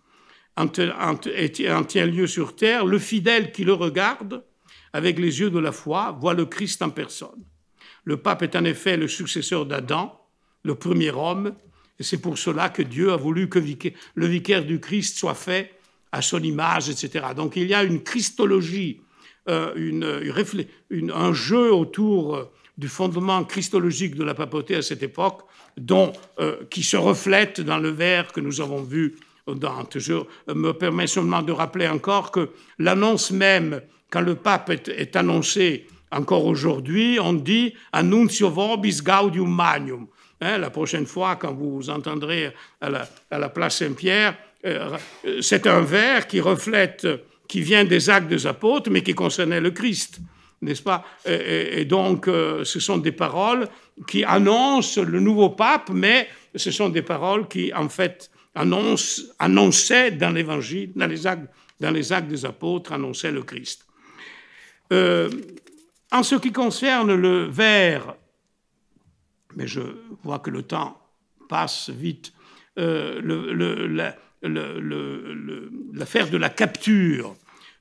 en, en tient lieu sur terre, le fidèle qui le regarde avec les yeux de la foi voit le Christ en personne. Le pape est en effet le successeur d'Adam, le premier homme, et c'est pour cela que Dieu a voulu que le vicaire du Christ soit fait à son image, etc. Donc il y a une christologie, euh, une, un jeu autour euh, du fondement christologique de la papauté à cette époque, dont, euh, qui se reflète dans le verre que nous avons vu dans. Je me permets seulement de rappeler encore que l'annonce même, quand le pape est, annoncé encore aujourd'hui, on dit Annuncio vobis gaudium magnum. Hein, la prochaine fois, quand vous entendrez à la place Saint-Pierre, euh, euh, c'est un vers qui reflète, qui vient des actes des apôtres, mais qui concernait le Christ, n'est-ce pas et, donc, euh, ce sont des paroles qui annoncent le nouveau pape, mais ce sont des paroles qui, en fait, annonçaient dans l'Évangile, dans les actes, dans les actes des apôtres, annonçaient le Christ. en ce qui concerne le vers, mais je vois que le temps passe vite, le, l'affaire de la capture.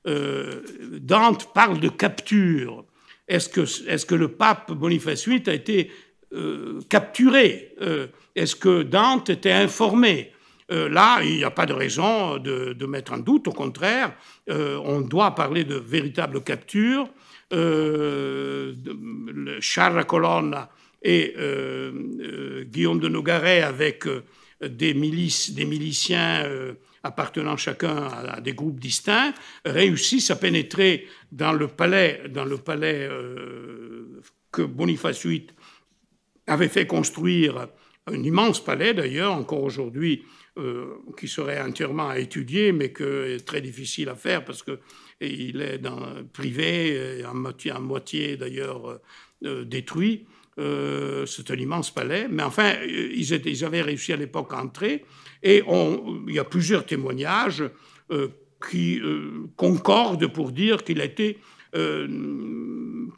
Euh, Dante parle de capture. Est-ce que, est que, le pape Boniface VIII a été euh, capturé euh, Est-ce que Dante était informé Là, il n'y a pas de raison de, de, mettre en doute. Au contraire, on doit parler de véritable capture. Charles Colonna et Guillaume de Nogaret avec des milices, des miliciens euh, appartenant chacun à, des groupes distincts réussissent à pénétrer dans le palais, dans le palais euh, que Boniface VIII avait fait construire un immense palais d'ailleurs, encore aujourd'hui, euh, qui serait entièrement à étudier, mais qui est très difficile à faire parce qu'il est privé, en moitié, d'ailleurs détruit. Euh, c'est un immense palais, mais enfin, euh, ils, avaient réussi à l'époque à entrer, et il y a plusieurs témoignages euh, qui concordent pour dire qu'il a été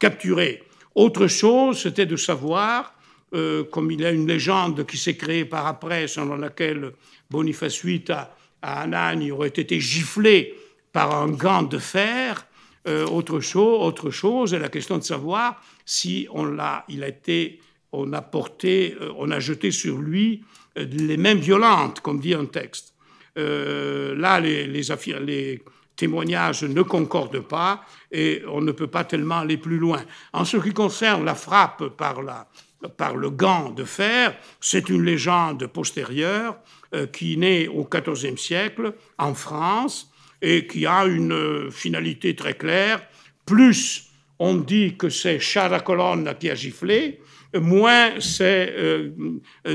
capturé. Autre chose, c'était de savoir, comme il y a une légende qui s'est créée par après, selon laquelle Boniface VIII à, à aurait été giflé par un gant de fer, autre, chose, autre chose, est la question de savoir si on l'a, il a été, on a porté, euh, on a jeté sur lui euh, les mêmes violentes, comme dit un texte. Euh, là, les, les, témoignages ne concordent pas et on ne peut pas tellement aller plus loin. En ce qui concerne la frappe par, le gant de fer, c'est une légende postérieure qui naît au XIVe siècle en France et qui a une finalité très claire, plus on dit que c'est Charles Colonne qui a giflé, moins c'est euh,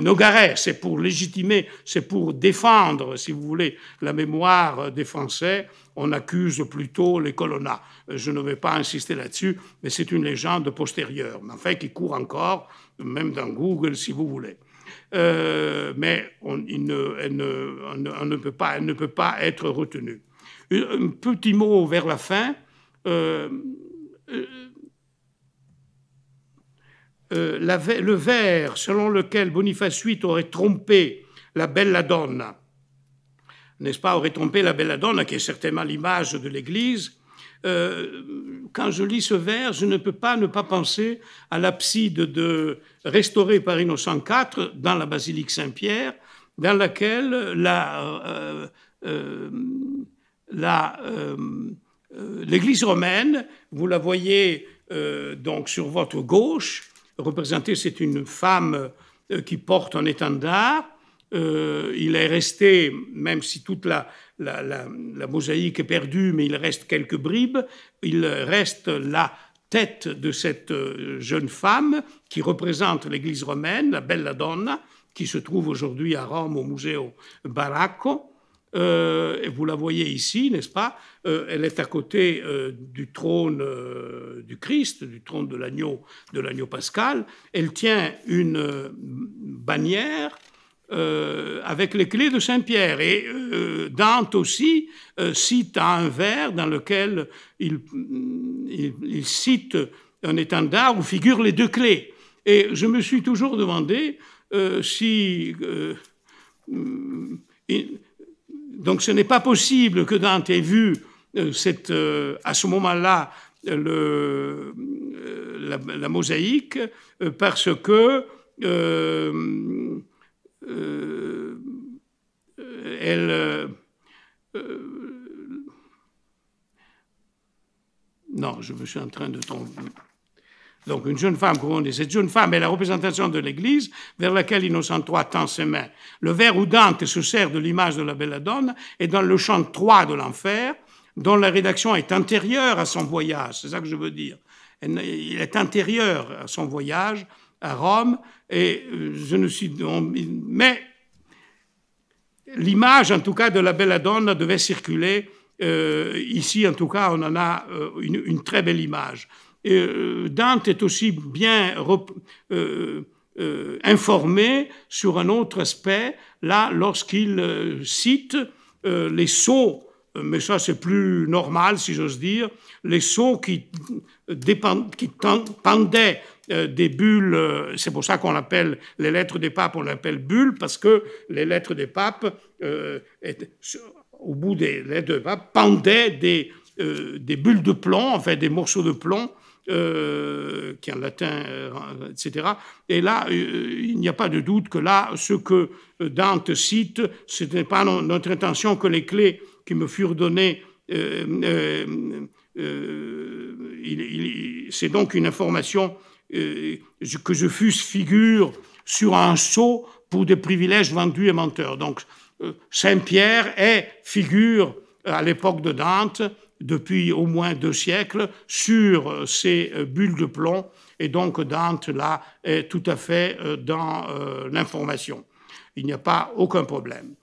Nogaret. C'est pour légitimer, c'est pour défendre, si vous voulez, la mémoire des Français. On accuse plutôt les colonnats. Je ne vais pas insister là-dessus, mais c'est une légende postérieure, mais enfin qui court encore, même dans Google, si vous voulez. Euh, mais on, ne, elle ne, peut pas, ne peut pas être retenue. Euh, un, petit mot vers la fin. Euh, euh, le vers selon lequel Boniface VIII aurait trompé la belle Donna, n'est-ce pas, aurait trompé la belle Donna, qui est certainement l'image de l'Église, euh, quand je lis ce vers, je ne peux pas ne pas penser à l'abside de, restaurée par Innocent IV dans la basilique Saint-Pierre, dans laquelle la, la euh, L'Église romaine, vous la voyez euh, donc sur votre gauche, représentée, c'est une femme euh, qui porte un étendard. il est resté, même si toute la, mosaïque est perdue, mais il reste quelques bribes, il reste la tête de cette jeune femme qui représente l'Église romaine, la Bella Donna, qui se trouve aujourd'hui à Rome au Museo Baracco. Euh, et vous la voyez ici, n'est-ce pas euh, Elle est à côté euh, du trône du Christ, du trône de l'agneau, de l'agneau pascal. Elle tient une bannière avec les clés de Saint Pierre. Et Dante aussi cite un vers dans lequel il, il, cite un étendard où figurent les deux clés. Et je me suis toujours demandé si hmm, donc ce n'est pas possible que Dante ait vu euh, euh, à ce moment-là euh, la, mosaïque parce que elle. non, je me suis en train de tomber donc une jeune femme dit Cette jeune femme est la représentation de l'Église vers laquelle Innocent III tend ses mains. Le vers où Dante se sert de l'image de la Belle dame est dans le chant 3 de l'enfer, dont la rédaction est antérieure à son voyage, c'est ça que je veux dire. Il est antérieur à son voyage à Rome, et euh, je ne suis... Mais l'image, en tout cas, de la Belle dame devait circuler. Euh, ici, en tout cas, on en a euh, une très belle image. Euh, Dante est aussi bien euh, euh, informé sur un autre aspect, là, lorsqu'il cite les sceaux, mais ça c'est plus normal si j'ose dire, les sceaux qui, qui pendaient des bulles, c'est pour ça qu'on l'appelle les lettres des papes, on l'appelle bulles, parce que les lettres des papes, étaient, au bout des lettres des papes, pendaient des, des bulles de plomb, enfin des morceaux de plomb, euh, qui en latin, euh, etc. Et là, euh, il n'y a pas de doute que là, ce que Dante cite, ce n'est pas notre intention que les clés qui me furent données, c'est donc une information que je fusse figure sur un sceau pour des privilèges vendus et menteurs. Donc, Saint-Pierre est figure à l'époque de Dante depuis au moins deux siècles sur euh, ces euh, bulles de plomb. Et donc Dante, là, est tout à fait euh, dans l'information. Il n'y a pas aucun problème.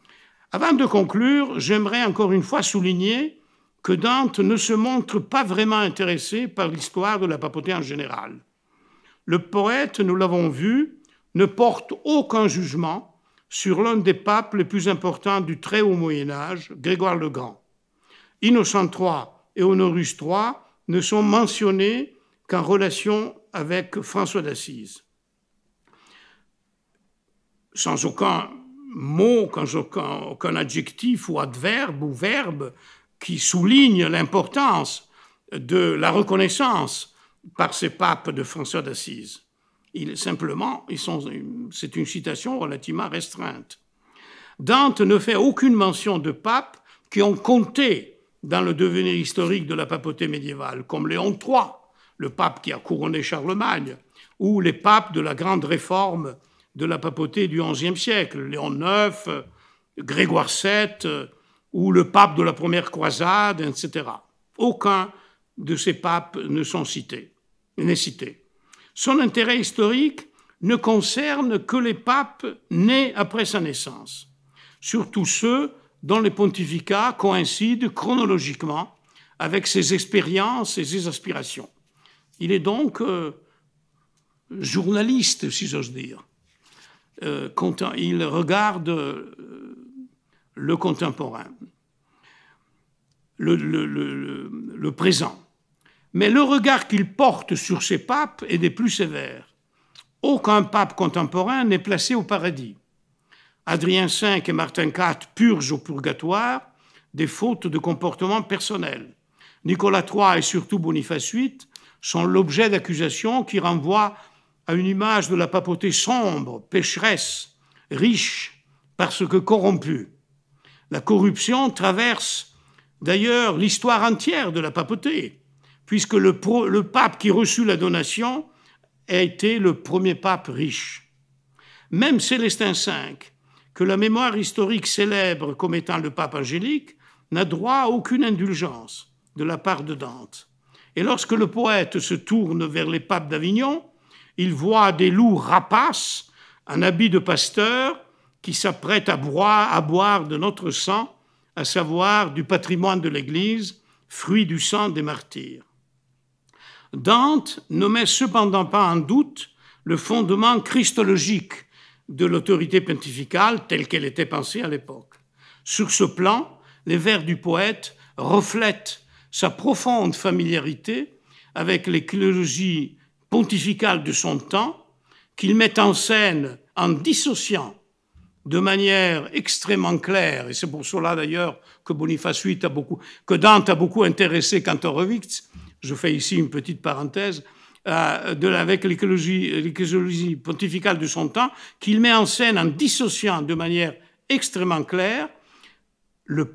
Avant de conclure, j'aimerais encore une fois souligner que Dante ne se montre pas vraiment intéressé par l'histoire de la papauté en général. Le poète, nous l'avons vu, ne porte aucun jugement sur l'un des papes les plus importants du très haut Moyen Âge, Grégoire le Grand. Innocent III et Honorus III ne sont mentionnés qu'en relation avec François d'Assise. Sans aucun mot, sans aucun, adjectif ou adverbe ou verbe qui souligne l'importance de la reconnaissance par ces papes de François d'Assise. simplement, c'est une citation relativement restreinte. Dante ne fait aucune mention de papes qui ont compté dans le devenir historique de la papauté médiévale, comme Léon III, le pape qui a couronné Charlemagne, ou les papes de la grande réforme de la papauté du XIe siècle, Léon IX, Grégoire VII, ou le pape de la première croisade, etc. Aucun de ces papes ne sont cités, n'est cité. Son intérêt historique ne concerne que les papes nés après sa naissance, surtout ceux dont les pontificats coïncide chronologiquement avec ses expériences et ses aspirations. Il est donc euh, journaliste, si j'ose dire. Euh, il regarde euh, le contemporain, le, le présent. Mais le regard qu'il porte sur ces papes est des plus sévères. Aucun pape contemporain n'est placé au paradis. Adrien V et Martin IV purgent au purgatoire des fautes de comportement personnel. Nicolas III et surtout Boniface VIII sont l'objet d'accusations qui renvoient à une image de la papauté sombre, pécheresse, riche, parce que corrompue. La corruption traverse d'ailleurs l'histoire entière de la papauté, puisque le, pape qui reçut la donation a été le premier pape riche. Même Célestin V, que la mémoire historique célèbre comme étant le pape angélique n'a droit à aucune indulgence de la part de Dante. Et lorsque le poète se tourne vers les papes d'Avignon, il voit des loups rapaces, en habit de pasteur, qui s'apprêtent à boire, à boire de notre sang, à savoir du patrimoine de l'Église, fruit du sang des martyrs. Dante ne met cependant pas en doute le fondement christologique de l'autorité pontificale telle qu'elle était pensée à l'époque. Sur ce plan, les vers du poète reflètent sa profonde familiarité avec les pontificale de son temps, qu'il met en scène en dissociant de manière extrêmement claire, et c'est pour cela d'ailleurs que Boniface VIII a beaucoup, que Dante a beaucoup intéressé Kantorowicz. Je fais ici une petite parenthèse euh, de, avec l'écologie pontificale de son temps, qu'il met en scène en dissociant de manière extrêmement claire le,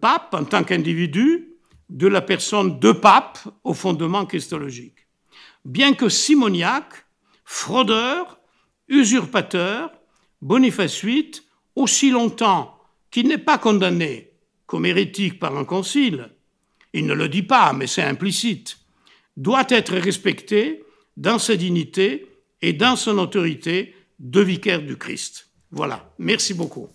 pape en tant qu'individu de la personne de pape au fondement christologique. Bien que simoniaque, fraudeur, usurpateur, Boniface VIII, aussi longtemps qu'il n'est pas condamné comme hérétique par un concile, il ne le dit pas, mais c'est implicite, doit être respecté dans sa dignité et dans son autorité de vicaire du Christ. Voilà, merci beaucoup.